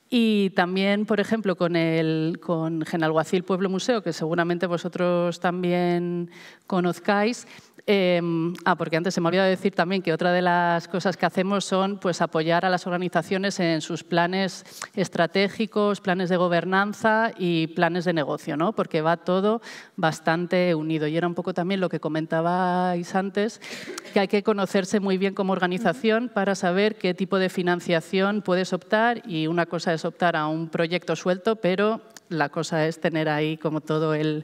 y también, por ejemplo, con, el, con Genalguacil Pueblo Museo, que seguramente vosotros también conozcáis, Em, ah, porque antes se me olvidado decir también que otra de las cosas que hacemos son pues, apoyar a las organizaciones en sus planes estratégicos, planes de gobernanza y planes de negocio, ¿no? porque va todo bastante unido. Y era un poco también lo que comentabais antes, que hay que conocerse muy bien como organización para saber qué tipo de financiación puedes optar y una cosa es optar a un proyecto suelto, pero la cosa es tener ahí como todo el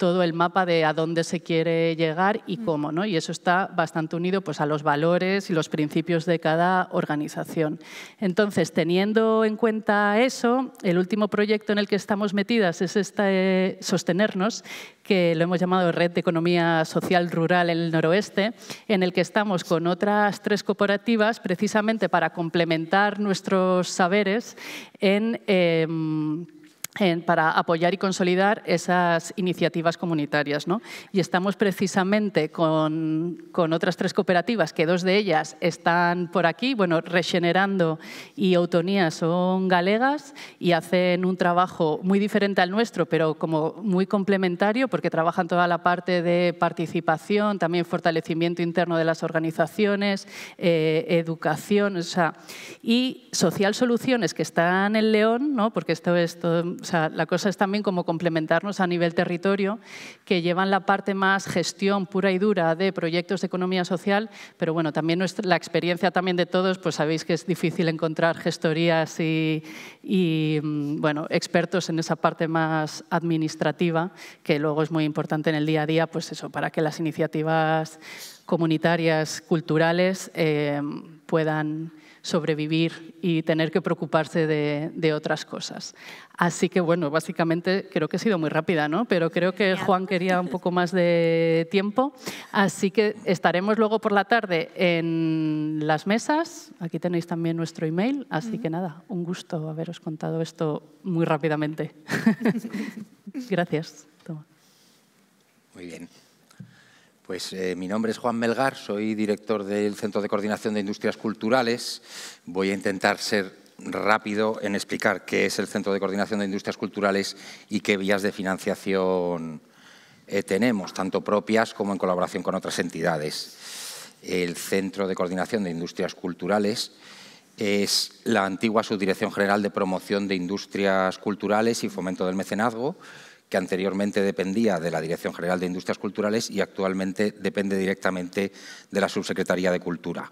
todo el mapa de a dónde se quiere llegar y mm. cómo, ¿no? Y eso está bastante unido pues, a los valores y los principios de cada organización. Entonces, teniendo en cuenta eso, el último proyecto en el que estamos metidas es este eh, Sostenernos, que lo hemos llamado Red de Economía Social Rural en el Noroeste, en el que estamos con otras tres cooperativas precisamente para complementar nuestros saberes en... Em, para apoyar y consolidar esas iniciativas comunitarias. ¿no? Y estamos precisamente con, otras tres cooperativas, que dos de ellas están por aquí, bueno, Regenerando y Autonía son galegas y hacen un trabajo muy diferente al nuestro, pero como muy complementario, porque trabajan toda la parte de participación, también fortalecimiento interno de las organizaciones, eh, educación, o sea, y Social Soluciones, que están en León, ¿no? porque esto es todo, la cosa es también como complementarnos a nivel territorio, que llevan la parte más gestión pura y dura de proyectos de economía social, pero bueno, también la experiencia también de todos, pues sabéis que es difícil encontrar gestorías y, mm, bueno, expertos en esa parte más administrativa, que luego es muy importante en el día a día, pues eso, para que las iniciativas comunitarias, culturales, eh, puedan sobrevivir y tener que preocuparse de, otras cosas. Así que bueno, básicamente creo que he sido muy rápida, ¿no? Pero creo que Juan quería un poco más de tiempo. Así que estaremos luego por la tarde en las mesas. Aquí tenéis también nuestro email. Así que nada, un gusto haberos contado esto muy rápidamente. *laughs* Gracias. Muy bien. Pues eh, mi nombre es Juan Melgar, soy director del Centro de Coordinación de Industrias Culturales. Voy a intentar ser rápido en explicar qué es el Centro de Coordinación de Industrias Culturales y qué vías de financiación eh, tenemos, tanto propias como en colaboración con otras entidades. El Centro de Coordinación de Industrias Culturales es la antigua Subdirección General de Promoción de Industrias Culturales y Fomento del Mecenazgo, que anteriormente dependía de la Dirección General de Industrias Culturales y actualmente depende directamente de la Subsecretaría de Cultura.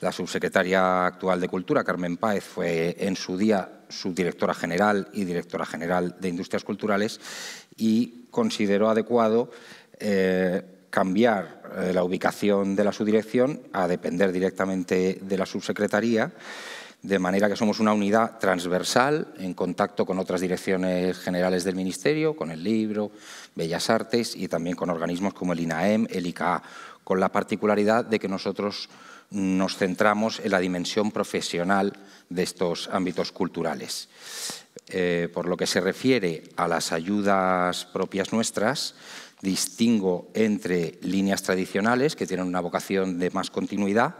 La subsecretaria actual de Cultura, Carmen Páez, fue en su día subdirectora general y directora general de Industrias Culturales y consideró adecuado eh, cambiar eh, la ubicación de la subdirección a depender directamente de la subsecretaría de manera que somos una unidad transversal en contacto con otras direcciones generales del Ministerio, con el libro, Bellas Artes y también con organismos como el INAEM, el ICA, con la particularidad de que nosotros nos centramos en la dimensión profesional de estos ámbitos culturales. Eh, por lo que se refiere a las ayudas propias nuestras, distingo entre líneas tradicionales que tienen una vocación de más continuidad,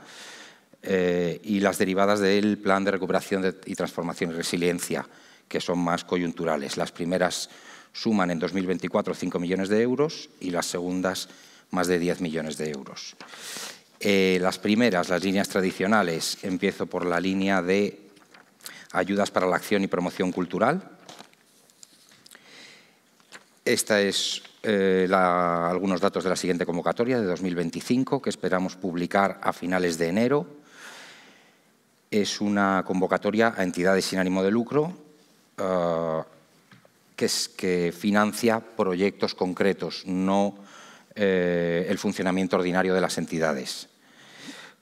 eh, y las derivadas del Plan de Recuperación y Transformación y Resiliencia, que son más coyunturales. Las primeras suman en 2024 5 millones de euros y las segundas más de 10 millones de euros. Eh, las primeras, las líneas tradicionales, empiezo por la línea de ayudas para la acción y promoción cultural. Esta es eh, algunos datos de la siguiente convocatoria de 2025 que esperamos publicar a finales de enero es una convocatoria a entidades sin ánimo de lucro eh, que, financia proyectos concretos, no eh, el funcionamiento ordinario de las entidades.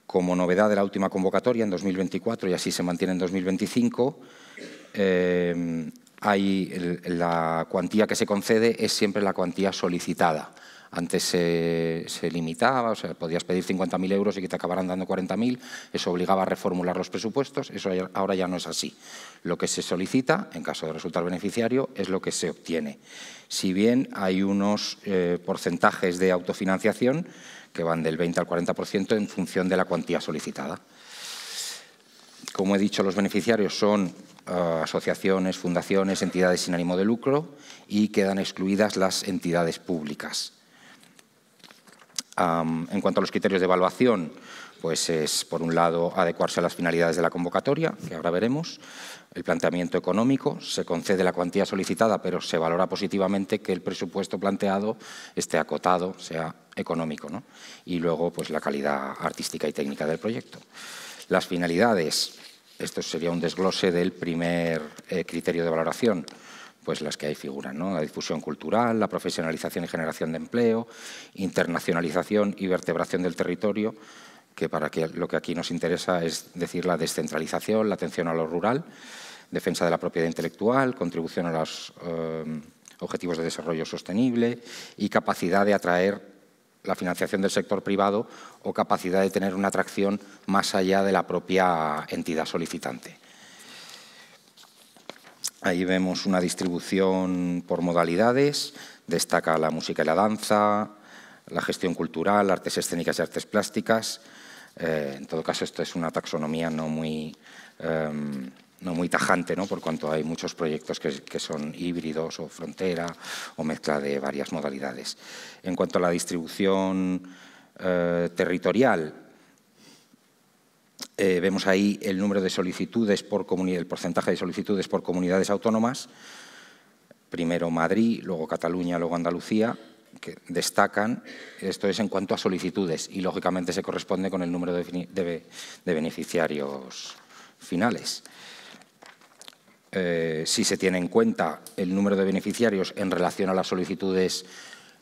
Como novedad de la última convocatoria, en 2024, y así se mantiene en 2025, eh, la cuantía que se concede es siempre la cuantía solicitada. Antes se, limitaba, o sea, podías pedir 50.000 euros y que te acabaran dando 40.000, eso obligaba a reformular los presupuestos, eso ahora ya no es así. Lo que se solicita, en caso de resultar beneficiario, es lo que se obtiene. Si bien hay unos eh, porcentajes de autofinanciación que van del 20 al 40% en función de la cuantía solicitada. Como he dicho, los beneficiarios son ah, asociaciones, fundaciones, entidades sin ánimo de lucro y quedan excluidas las entidades públicas en cuanto a los criterios de evaluación, pues es, por un lado, adecuarse a las finalidades de la convocatoria, que ahora veremos, el planteamiento económico, se concede la cuantía solicitada, pero se valora positivamente que el presupuesto planteado esté acotado, sea económico, ¿no? y luego pues, la calidad artística y técnica del proyecto. Las finalidades, esto sería un desglose del primer eh, criterio de valoración, pues las que hay figuran, la difusión cultural, la profesionalización y generación de empleo, internacionalización y vertebración del territorio, que para lo que aquí nos interesa es decir la descentralización, la atención a lo rural, defensa de la propiedad intelectual, contribución a los eh, objetivos de desarrollo sostenible y capacidad de atraer la financiación del sector privado o capacidad de tener una atracción más allá de la propia entidad solicitante. Ahí vemos una distribución por modalidades, destaca la música y la danza, la gestión cultural, artes escénicas y artes plásticas. Eh, en todo caso, esto es una taxonomía no muy, em, no muy tajante, ¿no? por cuanto hay muchos proyectos que, son híbridos o frontera o mezcla de varias modalidades. En cuanto a la distribución eh, territorial, eh, vemos ahí el número de solicitudes por comunidad, el porcentaje de solicitudes por comunidades autónomas, primero Madrid, luego Cataluña, luego Andalucía, que destacan, esto es en cuanto a solicitudes y lógicamente se corresponde con el número de, beneficiarios finales. Eh, si se tiene en cuenta el número de beneficiarios en relación a las solicitudes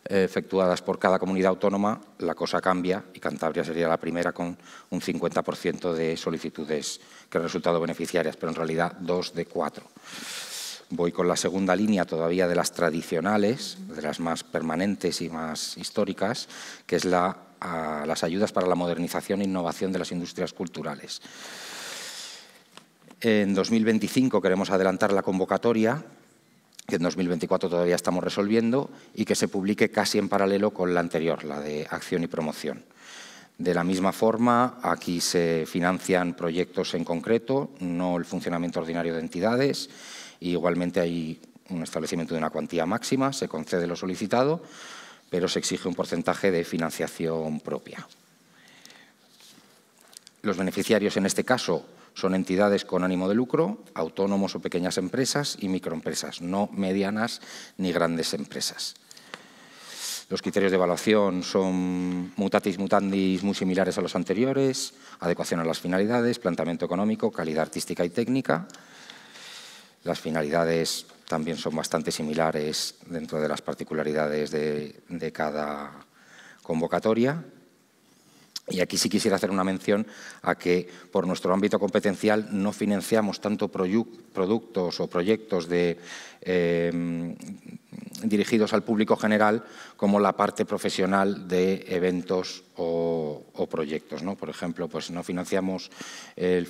eh, efectuadas por cada comunidad autónoma, la cosa cambia y Cantabria sería la primera con un 50% de solicitudes que han resultado beneficiarias, pero en realidad dos de cuatro. Voy con la segunda línea todavía de las tradicionales, de las más permanentes y más históricas, que es las ayudas para la modernización e innovación de las industrias culturales. En 2025 queremos adelantar la convocatoria que en 2024 todavía estamos resolviendo y que se publique casi en paralelo con la anterior, la de acción y promoción. De la misma forma, aquí se financian proyectos en concreto, no el funcionamiento ordinario de entidades. igualmente hay un establecimiento de una cuantía máxima, se concede lo solicitado, pero se exige un porcentaje de financiación propia. Los beneficiarios en este caso son entidades con ánimo de lucro, autónomos o pequeñas empresas y microempresas, no medianas ni grandes empresas. Los criterios de evaluación son mutatis mutandis muy similares a los anteriores, adecuación a las finalidades, planteamiento económico, calidad artística y técnica. Las finalidades también son bastante similares dentro de las particularidades de, cada convocatoria. Y aquí sí quisiera hacer una mención a que por nuestro ámbito competencial no financiamos tanto productos o proyectos em, dirigidos al público general como la parte profesional de eventos o, proyectos. Por ejemplo, pues no financiamos el,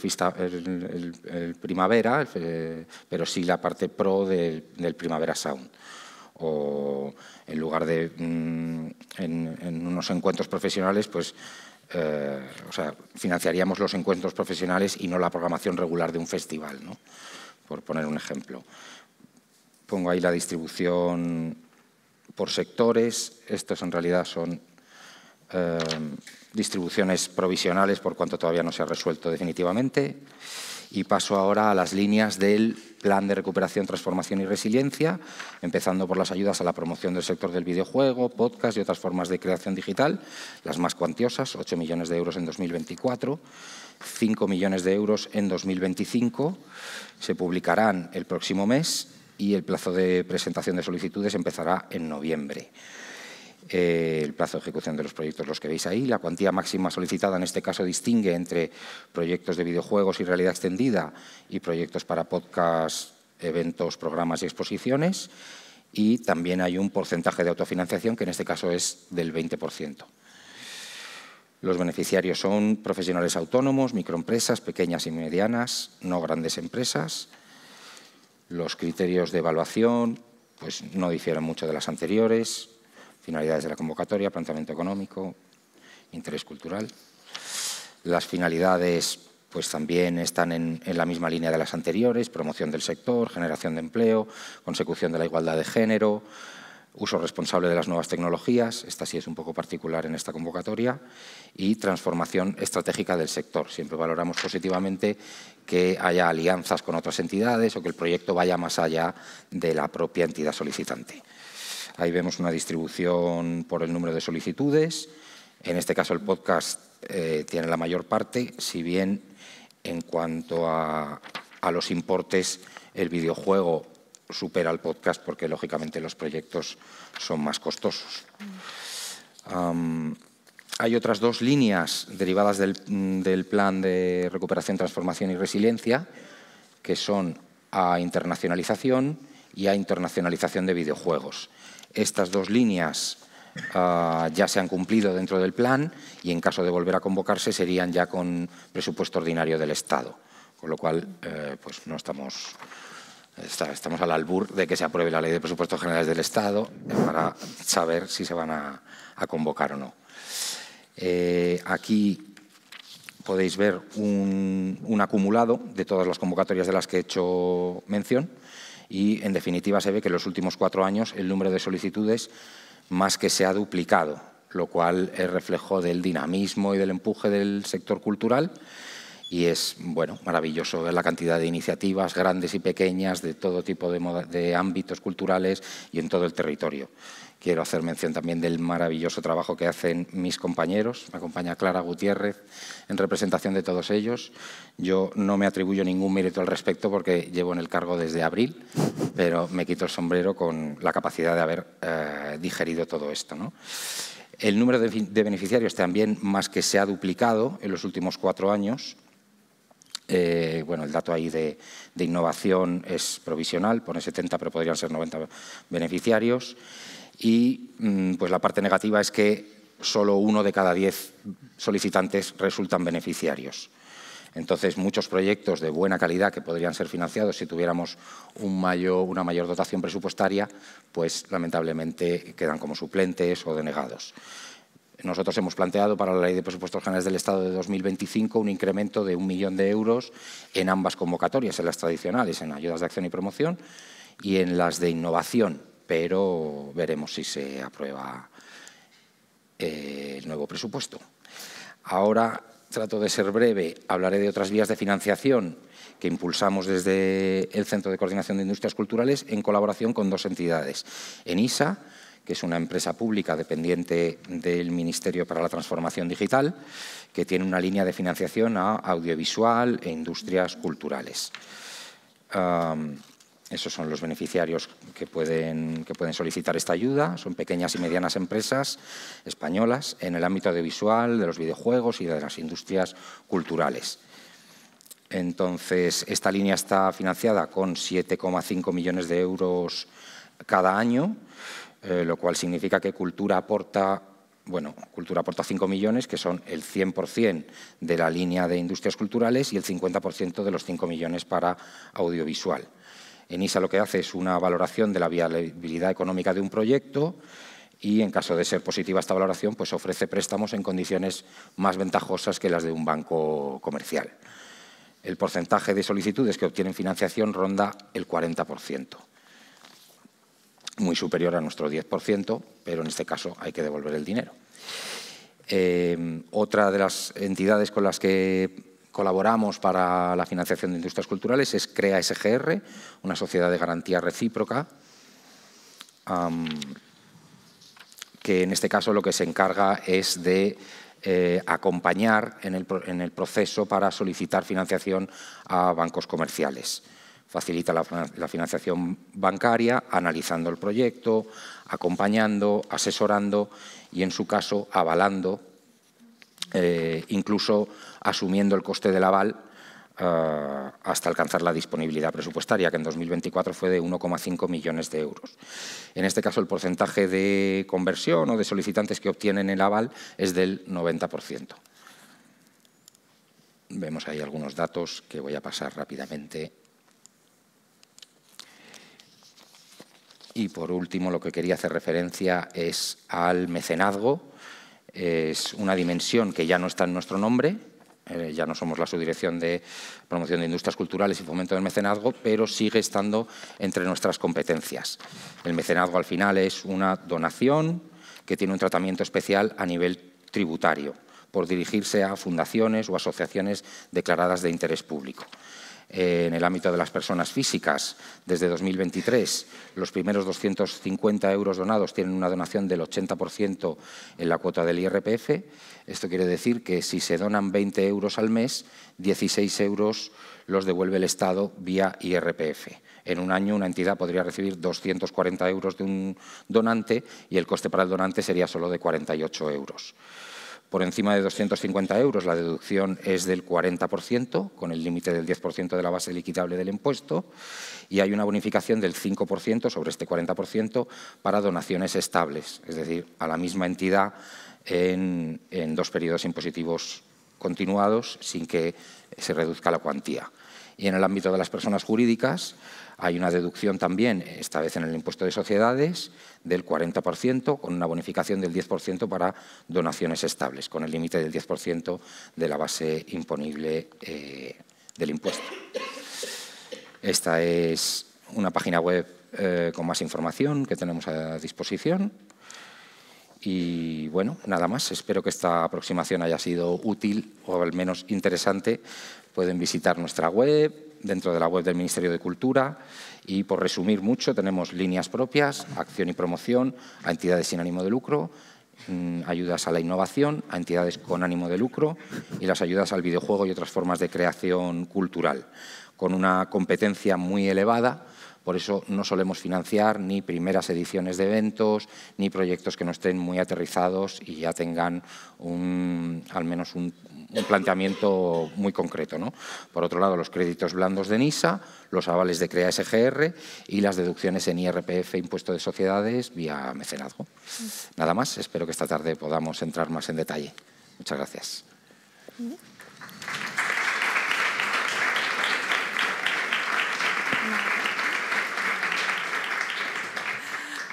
Primavera, eh, pero sí la parte pro del, Primavera Sound o en lugar de mm, en, en, unos encuentros profesionales, pues eh, o sea, financiaríamos los encuentros profesionales y no la programación regular de un festival, por poner un ejemplo. Pongo ahí la distribución por sectores, estos en realidad son eh, distribuciones provisionales por cuanto todavía no se ha resuelto definitivamente. Y paso ahora a las líneas del Plan de Recuperación, Transformación y Resiliencia, empezando por las ayudas a la promoción del sector del videojuego, podcast y otras formas de creación digital, las más cuantiosas, 8 millones de euros en 2024. 5 millones de euros en 2025. Se publicarán el próximo mes y el plazo de presentación de solicitudes empezará en noviembre. Eh, el plazo de ejecución de los proyectos, los que veis ahí. La cuantía máxima solicitada en este caso distingue entre proyectos de videojuegos y realidad extendida y proyectos para podcast, eventos, programas y exposiciones. Y también hay un porcentaje de autofinanciación que en este caso es del 20%. Los beneficiarios son profesionales autónomos, microempresas, pequeñas y medianas, no grandes empresas. Los criterios de evaluación pues, no difieren mucho de las anteriores finalidades de la convocatoria, planteamiento económico, interés cultural. Las finalidades pues también están en, en, la misma línea de las anteriores, promoción del sector, generación de empleo, consecución de la igualdad de género, uso responsable de las nuevas tecnologías, esta sí es un poco particular en esta convocatoria, y transformación estratégica del sector. Siempre valoramos positivamente que haya alianzas con otras entidades o que el proyecto vaya más allá de la propia entidad solicitante. Ahí vemos una distribución por el número de solicitudes. En este caso el podcast eh, tiene la mayor parte, si bien en cuanto a, los importes el videojuego supera al podcast porque lógicamente los proyectos son más costosos. hay otras dos líneas derivadas del, plan de recuperación, transformación y resiliencia, que son a internacionalización y a internacionalización de videojuegos. Estas dos líneas ah, ya se han cumplido dentro del plan y en caso de volver a convocarse serían ya con presupuesto ordinario del Estado. Con lo cual, eh, pues no estamos, al albur de que se apruebe la ley de presupuestos generales del Estado eh, para saber si se van a, convocar o no. Eh, aquí podéis ver un, acumulado de todas las convocatorias de las que he hecho mención y, en definitiva, se ve que en los últimos cuatro años el número de solicitudes más que se ha duplicado, lo cual es reflejo del dinamismo y del empuje del sector cultural y es bueno, maravilloso ver la cantidad de iniciativas grandes y pequeñas de todo tipo de, ámbitos culturales y en todo el territorio. Quiero hacer mención también del maravilloso trabajo que hacen mis compañeros. Me acompaña Clara Gutiérrez en representación de todos ellos. Yo no me atribuyo ningún mérito al respecto porque llevo en el cargo desde abril, pero me quito el sombrero con la capacidad de haber eh, digerido todo esto. El número de, de beneficiarios también más que se ha duplicado en los últimos cuatro años eh, bueno, el dato ahí de, innovación es provisional, pone 70, pero podrían ser 90 beneficiarios. Y mm, pues la parte negativa es que solo uno de cada diez solicitantes resultan beneficiarios. Entonces, muchos proyectos de buena calidad que podrían ser financiados si tuviéramos una mayor dotación presupuestaria, pues lamentablemente quedan como suplentes o denegados. Nosotros hemos planteado para la Ley de Presupuestos Generales del Estado de 2025 un incremento de un millón de euros en ambas convocatorias, en las tradicionales, en ayudas de acción y promoción y en las de innovación, pero veremos si se aprueba eh, el nuevo presupuesto. Ahora trato de ser breve, hablaré de otras vías de financiación que impulsamos desde el Centro de Coordinación de Industrias Culturales en colaboración con dos entidades, en ISA que es una empresa pública dependiente del Ministerio para la Transformación Digital, que tiene una línea de financiación a audiovisual e industrias culturales. esos son los beneficiarios que pueden, que pueden, solicitar esta ayuda. Son pequeñas y medianas empresas españolas en el ámbito audiovisual, de los videojuegos y de las industrias culturales. Entonces, esta línea está financiada con 7,5 millones de euros cada año eh, lo cual significa que Cultura aporta, bueno, Cultura aporta 5 millones, que son el 100% de la línea de industrias culturales y el 50% de los 5 millones para audiovisual. En ISA lo que hace es una valoración de la viabilidad económica de un proyecto y en caso de ser positiva esta valoración, pues ofrece préstamos en condiciones más ventajosas que las de un banco comercial. El porcentaje de solicitudes que obtienen financiación ronda el 40% muy superior a nuestro 10%, pero en este caso hay que devolver el dinero. Eh, otra de las entidades con las que colaboramos para la financiación de industrias culturales es CREA SGR, una sociedad de garantía recíproca, que en este caso lo que se encarga es de eh, acompañar en el, proceso para solicitar financiación a bancos comerciales facilita la, financiación bancaria, analizando el proyecto, acompañando, asesorando y, en su caso, avalando, eh, incluso asumiendo el coste del aval eh, hasta alcanzar la disponibilidad presupuestaria, que en 2024 fue de 1,5 millones de euros. En este caso, el porcentaje de conversión o de solicitantes que obtienen el aval es del 90%. Vemos ahí algunos datos que voy a pasar rápidamente Y por último, lo que quería hacer referencia es al mecenazgo. Es una dimensión que ya no está en nuestro nombre, eh, ya no somos la subdirección de promoción de industrias culturales y fomento del mecenazgo, pero sigue estando entre nuestras competencias. El mecenazgo al final es una donación que tiene un tratamiento especial a nivel tributario, por dirigirse a fundaciones o asociaciones declaradas de interés público en el ámbito de las personas físicas. Desde 2023, los primeros 250 euros donados tienen una donación del 80% en la cuota del IRPF. Esto quiere decir que si se donan 20 euros al mes, 16 euros los devuelve el Estado vía IRPF. En un año una entidad podría recibir 240 euros de un donante y el coste para el donante sería solo de 48 euros por encima de 250 euros la deducción es del 40%, con el límite del 10% de la base liquidable del impuesto, y hay una bonificación del 5% sobre este 40% para donaciones estables, es decir, a la misma entidad en, dos periodos impositivos continuados sin que se reduzca la cuantía. Y en el ámbito de las personas jurídicas, hay una deducción también, esta vez en el impuesto de sociedades, del 40%, con una bonificación del 10% para donaciones estables, con el límite del 10% de la base imponible eh, del impuesto. Esta es una página web eh, con más información que tenemos a disposición. Y bueno, nada más. Espero que esta aproximación haya sido útil o al menos interesante. Pueden visitar nuestra web, dentro de la web del Ministerio de Cultura y, por resumir mucho, tenemos líneas propias, acción y promoción a entidades sin ánimo de lucro, mm, ayudas a la innovación, a entidades con ánimo de lucro y las ayudas al videojuego y otras formas de creación cultural, con una competencia muy elevada. Por eso no solemos financiar ni primeras ediciones de eventos, ni proyectos que no estén muy aterrizados y ya tengan un, al menos un, un planteamiento muy concreto. ¿no? Por otro lado, los créditos blandos de NISA, los avales de CREASGR y las deducciones en IRPF, impuesto de sociedades, vía mecenazgo. Mm. Nada más, espero que esta tarde podamos entrar más en detalle. Muchas gracias.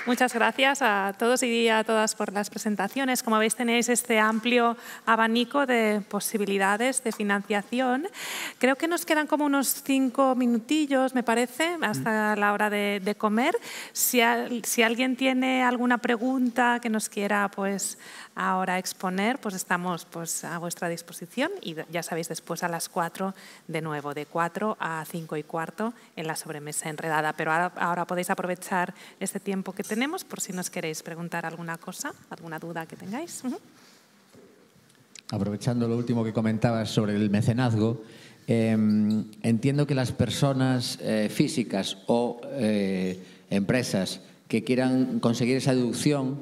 Muchas gracias a todos y a todas por las presentaciones. Como veis, tenéis este amplio abanico de posibilidades de financiación. Creo que nos quedan como unos cinco minutillos, me parece, hasta la hora de, comer. Si, si alguien tiene alguna pregunta que nos quiera pues, ahora exponer, pues estamos pues, a vuestra disposición y ya sabéis, después a las 4 de nuevo, de 4 a 5 y cuarto en la sobremesa enredada. Pero ahora, podéis aprovechar este tiempo que tenemos por si nos queréis preguntar alguna cosa, alguna duda que tengáis. Aprovechando lo último que comentabas sobre el mecenazgo, em, entiendo que las personas eh, físicas o eh, empresas que quieran conseguir esa deducción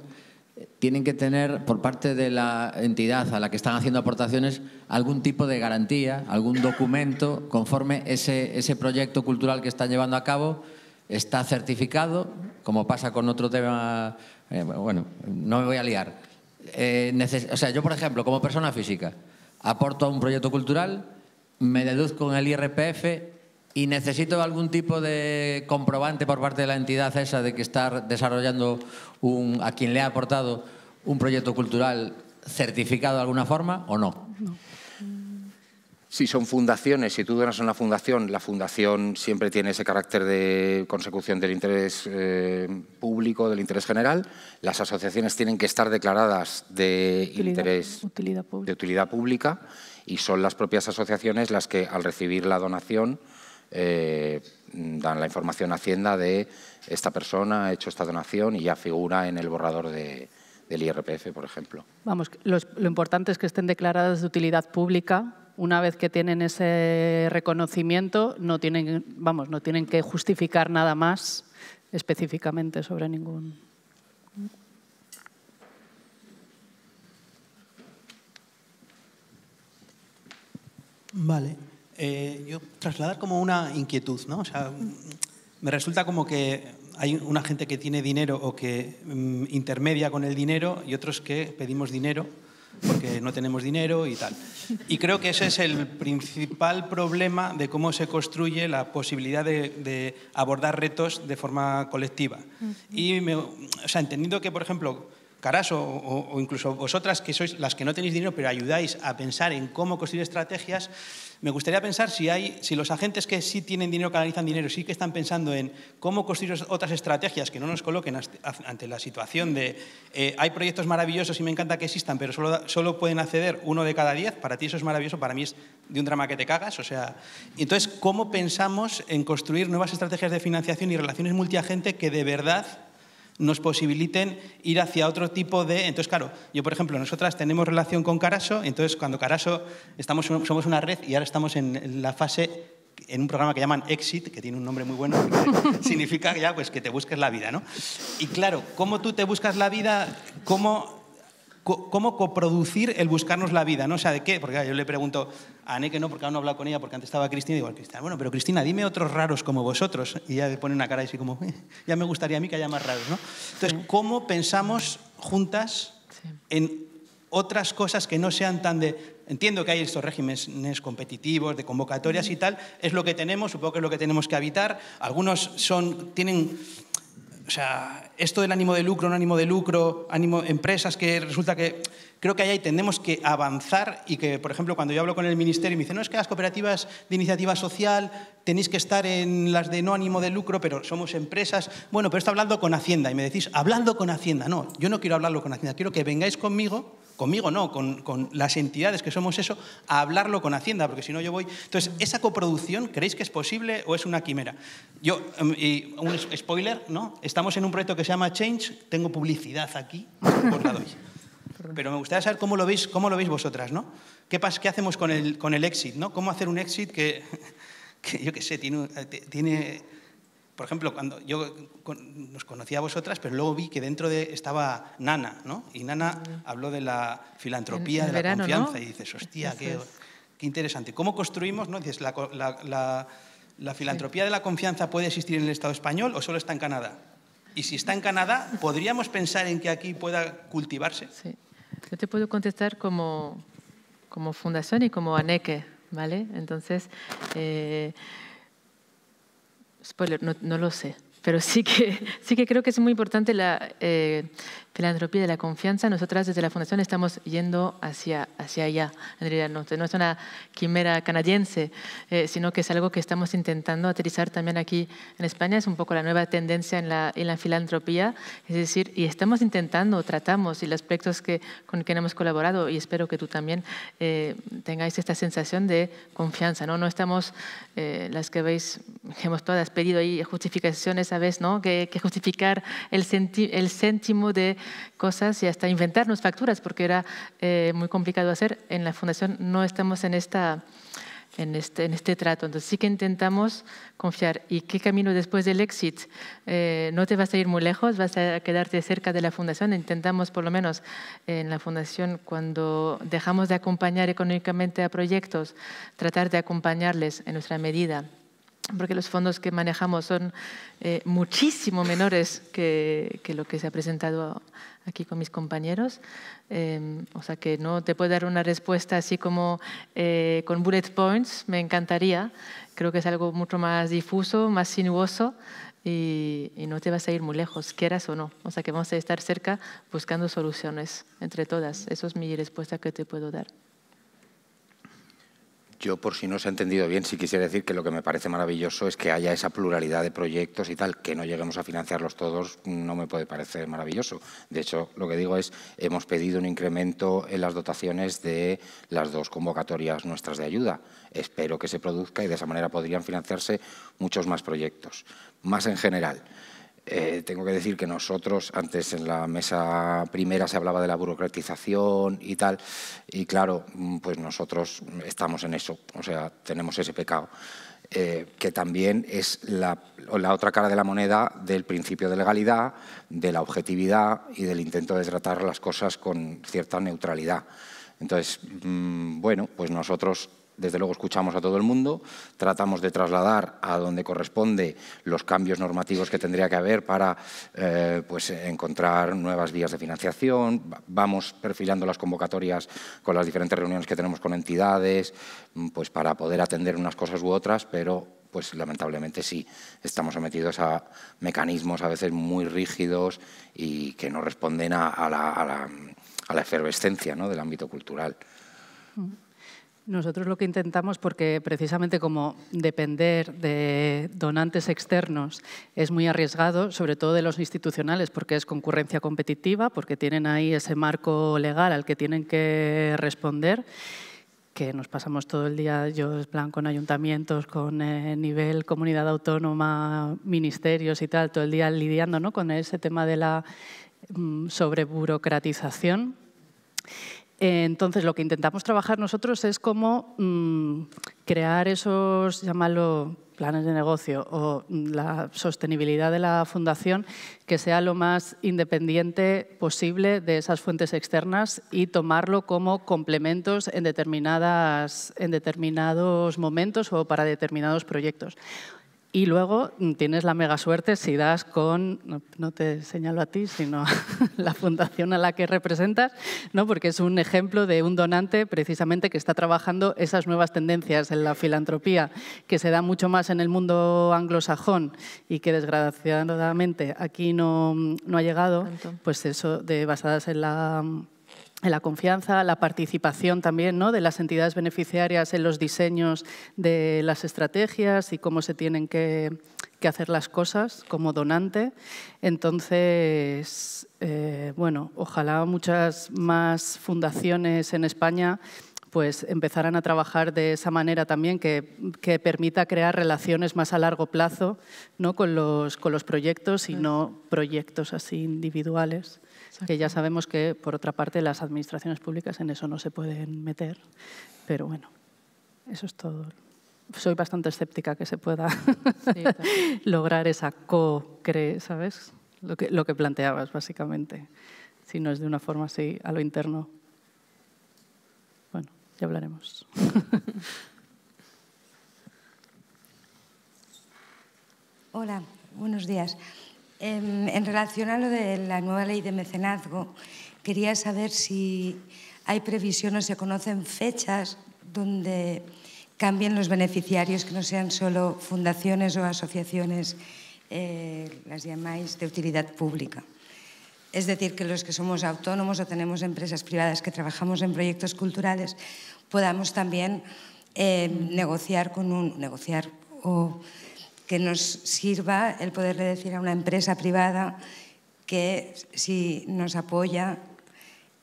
tienen que tener por parte de la entidad a la que están haciendo aportaciones algún tipo de garantía, algún documento conforme ese, proyecto cultural que están llevando a cabo está certificado, como pasa con otro tema, eh, bueno, no me voy a liar. Eh, o sea, yo, por ejemplo, como persona física, aporto a un proyecto cultural, me deduzco en el IRPF ¿Y necesito algún tipo de comprobante por parte de la entidad esa de que está desarrollando a quien le ha aportado un proyecto cultural certificado de alguna forma o no? Si son fundaciones, si tú donas a una fundación, la fundación siempre tiene ese carácter de consecución del interés eh, público, del interés general. Las asociaciones tienen que estar declaradas de interés de utilidad pública y son las propias asociaciones las que, al recibir la donación, eh, dan la información a Hacienda de esta persona ha hecho esta donación y ya figura en el borrador del IRPF, por ejemplo. Vamos, lo importante es que estén declaradas de utilidad pública. Una vez que tienen ese reconocimiento, no tienen, vamos, no tienen que justificar nada más específicamente sobre ningún. Vale. Eh, yo trasladar como una inquietud, ¿no? O sea, me resulta como que hay una gente que tiene dinero o que mm, intermedia con el dinero y otros que pedimos dinero porque no tenemos dinero y tal. Y creo que ese es el principal problema de cómo se construye la posibilidad de, abordar retos de forma colectiva. Y o sea, entendiendo que, por ejemplo, Caras o, o incluso vosotras que sois las que no tenéis dinero pero ayudáis a pensar en cómo construir estrategias, me gustaría pensar si, hay, si los agentes que sí tienen dinero, canalizan dinero, sí que están pensando en cómo construir otras estrategias que no nos coloquen ante la situación de eh, hay proyectos maravillosos y me encanta que existan, pero solo, pueden acceder uno de cada diez. Para ti eso es maravilloso, para mí es de un drama que te cagas. O sea, entonces, ¿cómo pensamos en construir nuevas estrategias de financiación y relaciones multiagente que de verdad nos posibiliten ir hacia otro tipo de... Entonces, claro, yo, por ejemplo, nosotras tenemos relación con Caraso, entonces cuando Caraso estamos, somos una red y ahora estamos en la fase en un programa que llaman Exit, que tiene un nombre muy bueno, *laughs* significa ya pues que te busques la vida, ¿no? Y claro, cómo tú te buscas la vida, cómo cómo coproducir el buscarnos la vida, ¿no? O sea, ¿de qué? Porque yo le pregunto, a que no, porque aún no he hablado con ella, porque antes estaba Cristina. Igual, Cristina, bueno, pero Cristina, dime otros raros como vosotros. Y ella pone una cara así como, ya me gustaría a mí que haya más raros, ¿no? Entonces, ¿cómo pensamos juntas en otras cosas que no sean tan de... Entiendo que hay estos regímenes competitivos, de convocatorias y tal, es lo que tenemos, supongo que es lo que tenemos que evitar. Algunos son, tienen o sea, esto del ánimo de lucro, no ánimo de lucro, ánimo empresas que resulta que creo que ahí tenemos que avanzar y que, por ejemplo, cuando yo hablo con el ministerio y me dicen, no, es que las cooperativas de iniciativa social tenéis que estar en las de no ánimo de lucro, pero somos empresas. Bueno, pero está hablando con Hacienda y me decís, hablando con Hacienda. No, yo no quiero hablarlo con Hacienda, quiero que vengáis conmigo conmigo no, con, las entidades que somos eso, a hablarlo con Hacienda, porque si no yo voy... Entonces, ¿esa coproducción creéis que es posible o es una quimera? Yo, em, y un spoiler, ¿no? Estamos en un proyecto que se llama Change, tengo publicidad aquí, por la doy. *laughs* Pero me gustaría saber cómo lo veis, cómo lo veis vosotras, ¿no? ¿Qué, pas, qué hacemos con el, con el exit, ¿no? ¿Cómo hacer un exit que, *laughs* que yo qué sé, tiene... Eh, tiene por ejemplo, cuando yo nos conocía a vosotras, pero luego vi que dentro de estaba Nana, ¿no? Y Nana mm. habló de la filantropía, de la confianza, y dices, hostia, qué, interesante. ¿Cómo construimos, no? Dices, la, filantropía de la confianza puede existir en el Estado español o solo está en Canadá? Y si está en Canadá, *laughs* ¿podríamos pensar en que aquí pueda cultivarse? Sí. Yo te puedo contestar como, como fundación y como aneque, ¿vale? Entonces, eh, Spoiler, no, lo sé, pero sí que, *laughs* sí que creo que es muy importante la, eh, filantropía de la confianza, nosotras desde la Fundación estamos yendo hacia, hacia allá. En no, no es una quimera canadiense, eh, sino que es algo que estamos intentando aterrizar también aquí en España. Es un poco la nueva tendencia en la, en la filantropía. Es decir, y estamos intentando, tratamos, y los proyectos que, con que hemos colaborado, y espero que tú también eh, tengáis esta sensación de confianza. No, no estamos, eh, las que veis, hemos todas pedido ahí justificaciones a veces, ¿no? que, justificar el, el céntimo de cosas y hasta inventarnos facturas, porque era eh, muy complicado hacer. En la fundación no estamos en esta... En este, en este, trato. Entonces sí que intentamos confiar. ¿Y qué camino después del exit? Eh, no te vas a ir muy lejos, vas a quedarte cerca de la fundación. Intentamos por lo menos en la fundación, cuando dejamos de acompañar económicamente a proyectos, tratar de acompañarles en nuestra medida porque los fondos que manejamos son eh, muchísimo menores que, lo que se ha presentado aquí con mis compañeros. Em, o sea que no te puedo dar una respuesta así como eh, con bullet points, me encantaría. Creo que es algo mucho más difuso, más sinuoso y, y no te vas a ir muy lejos, quieras o no. O sea que vamos a estar cerca buscando soluciones entre todas. Esa es mi respuesta que te puedo dar. Yo, por si no se ha entendido bien, sí quisiera decir que lo que me parece maravilloso es que haya esa pluralidad de proyectos y tal, que no lleguemos a financiarlos todos, no me puede parecer maravilloso. De hecho, lo que digo es, hemos pedido un incremento en las dotaciones de las dos convocatorias nuestras de ayuda. Espero que se produzca y de esa manera podrían financiarse muchos más proyectos. Más en general. Eh, tengo que decir que nosotros, antes en la mesa primera se hablaba de la burocratización y tal, y claro, mm, pues nosotros estamos en eso, o sea, tenemos ese pecado. Eh, que también es la, otra cara de la moneda del principio de legalidad, de la objetividad y del intento de tratar las cosas con cierta neutralidad. Entonces, mm, bueno, pues nosotros desde luego escuchamos a todo el mundo, tratamos de trasladar a donde corresponde los cambios normativos que tendría que haber para eh, pues, encontrar nuevas vías de financiación, vamos perfilando las convocatorias con las diferentes reuniones que tenemos con entidades, mm, pues para poder atender unas cosas u otras, pero pues lamentablemente sí, estamos sometidos a mecanismos a veces muy rígidos y que no responden a, la, efervescencia del ámbito cultural. Mm. Nosotros lo que intentamos, porque precisamente como depender de donantes externos es muy arriesgado, sobre todo de los institucionales, porque es concurrencia competitiva, porque tienen ahí ese marco legal al que tienen que responder, que nos pasamos todo el día, yo en plan con ayuntamientos, con eh, nivel comunidad autónoma, ministerios y tal, todo el día lidiando ¿no? con ese tema de la mm, sobreburocratización. Entonces, lo que intentamos trabajar nosotros es cómo mm, crear esos, llámalo, planes de negocio o la sostenibilidad de la fundación que sea lo más independiente posible de esas fuentes externas y tomarlo como complementos en, determinadas, en determinados momentos o para determinados proyectos. Y luego tienes la mega suerte si das con, no, te señalo a ti, sino a *laughs* la fundación a la que representas, ¿no? porque es un ejemplo de un donante precisamente que está trabajando esas nuevas tendencias en la filantropía, que se da mucho más en el mundo anglosajón y que desgraciadamente aquí no, no ha llegado, pues eso de basadas en la la confianza, la participación también ¿no? de las entidades beneficiarias en los diseños de las estrategias y cómo se tienen que, hacer las cosas como donante. Entonces, eh, bueno, ojalá muchas más fundaciones en España pues empezarán a trabajar de esa manera también que, permita crear relaciones más a largo plazo ¿no? con, los, con los proyectos y no proyectos así individuales que ya sabemos que, por otra parte, las administraciones públicas en eso no se pueden meter, pero bueno, eso es todo. Soy bastante escéptica que se pueda *laughs* lograr esa co-cre, ¿sabes? Lo que, lo que planteabas, básicamente, si no es de una forma así a lo interno. Bueno, ya hablaremos. *laughs* Hola, buenos días. Em, en relación a lo de la nueva ley de mecenazgo, quería saber si hay previsión o se conocen fechas donde cambien los beneficiarios, que no sean solo fundaciones o asociaciones, eh, las llamáis de utilidad pública. Es decir, que los que somos autónomos o tenemos empresas privadas que trabajamos en proyectos culturales, podamos también em, negociar con un negociar o que nos sirva el poderle decir a una empresa privada que si nos apoya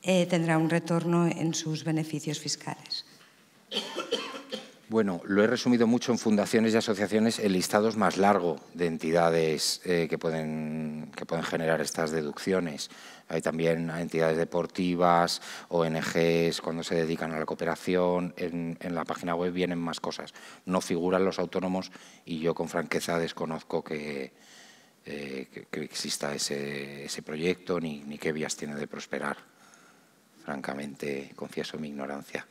eh, tendrá un retorno en sus beneficios fiscales. Bueno, lo he resumido mucho en fundaciones y asociaciones, el listado es más largo de entidades eh, que, pueden, que pueden generar estas deducciones. Hay también entidades deportivas, ONGs, cuando se dedican a la cooperación, en, la página web vienen más cosas. No figuran los autónomos y yo con franqueza desconozco que, eh, exista ese, proyecto ni, qué vías tiene de prosperar. Francamente, confieso mi ignorancia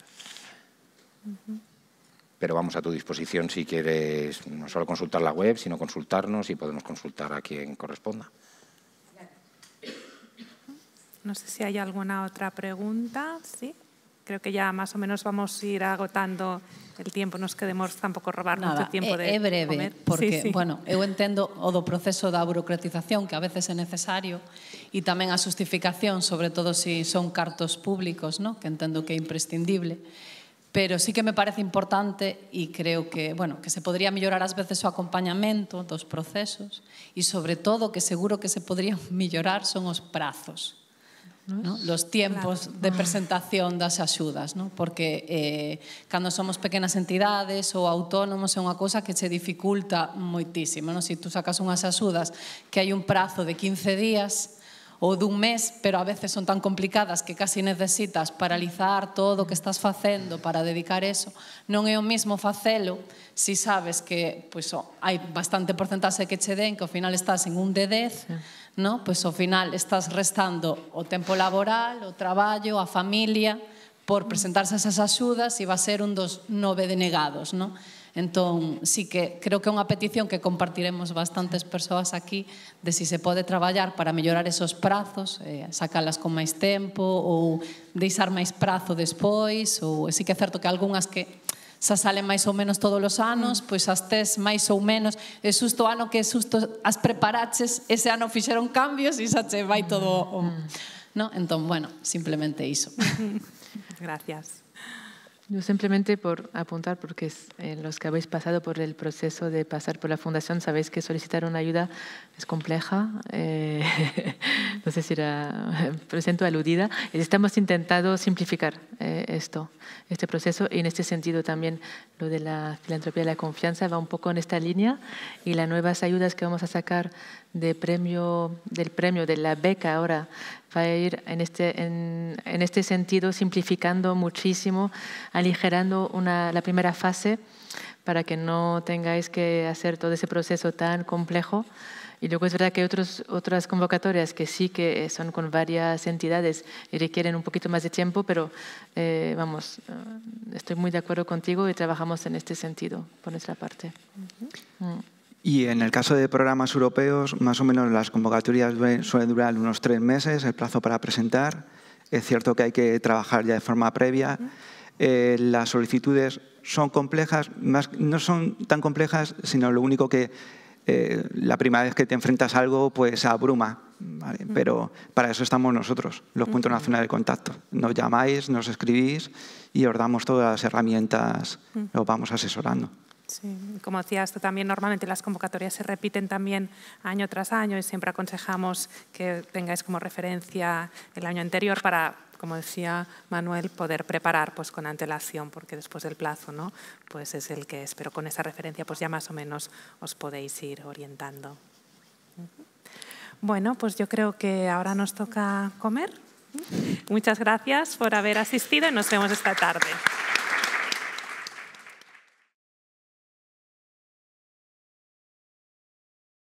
pero vamos a tu disposición si quieres no solo consultar la web, sino consultarnos y podemos consultar a quien corresponda. No sé si hay alguna otra pregunta. Sí, creo que ya más o menos vamos a ir agotando el tiempo, No nos quedemos tampoco robar Nada, mucho tiempo eh, de breve, porque, yo entiendo bueno, yo entiendo o proceso de burocratización que a veces es necesario y también a justificación, sobre todo si son cartos públicos, no? que entiendo que es imprescindible, pero sí que me parece importante e creo que, bueno, que se podría mellorar ás veces o acompañamento dos procesos e sobre todo que seguro que se podría *laughs* mellorar son os prazos. ¿no? los tiempos de presentación das axudas, ¿no? porque eh, cando somos pequenas entidades ou autónomos é unha cousa que se dificulta moitísimo. ¿no? si tú sacas unhas axudas que hai un prazo de 15 días, ou dun mes, pero a veces son tan complicadas que casi necesitas paralizar todo o que estás facendo para dedicar eso. Non é o mismo facelo se si sabes que pois, pues, oh, hai bastante porcentaxe que che den, que ao final estás en un de 10, sí. no? pois pues, ao final estás restando o tempo laboral, o traballo, a familia, por presentarse a esas axudas e va a ser un dos nove denegados, non? Entón, sí que creo que é unha petición que compartiremos bastantes persoas aquí de si se pode traballar para mellorar esos prazos, eh, sacalas con máis tempo ou deixar máis prazo despois, ou sí que é certo que algunhas que xa salen máis ou menos todos os anos, mm. pois as tes máis ou menos, é susto ano que susto as preparaches, ese ano fixeron cambios e xa che vai todo... Mm. O... No? Entón, bueno, simplemente iso. *laughs* Gracias. Yo simplemente por apuntar, porque eh, los que habéis pasado por el proceso de pasar por la fundación, sabéis que solicitar una ayuda es compleja. Eh, *laughs* no sé si era, *laughs* presento aludida. Estamos intentando simplificar eh, esto, este proceso, y en este sentido también lo de la filantropía de la confianza va un poco en esta línea, y las nuevas ayudas que vamos a sacar de premio, del premio, de la beca ahora va a ir en este, en, este sentido simplificando muchísimo, aligerando una, la primera fase para que no tengáis que hacer todo ese proceso tan complejo. Y luego es verdad que hay otros, otras convocatorias que sí que son con varias entidades y requieren un poquito más de tiempo, pero eh, vamos, eh, estoy muy de acuerdo contigo y trabajamos en este sentido por nuestra parte. Y en el caso de programas europeos, más o menos las convocatorias suelen durar unos tres meses, el plazo para presentar. Es cierto que hay que trabajar ya de forma previa. Eh, las solicitudes son complejas, no son tan complejas, sino lo único que eh, la primera vez que te enfrentas a algo, pues abruma. Pero para eso estamos nosotros, los puntos nacionales de contacto. Nos llamáis, nos escribís y os damos todas las herramientas, os vamos asesorando como decía, esto también normalmente las convocatorias se repiten también año tras año y siempre aconsejamos que tengáis como referencia el año anterior para como decía Manuel, poder preparar pues, con antelación, porque después del plazo ¿no? pues es el que es, pero con esa referencia pues ya más o menos os podéis ir orientando. Bueno, pues yo creo que ahora nos toca comer. Muchas gracias por haber asistido y nos vemos esta tarde.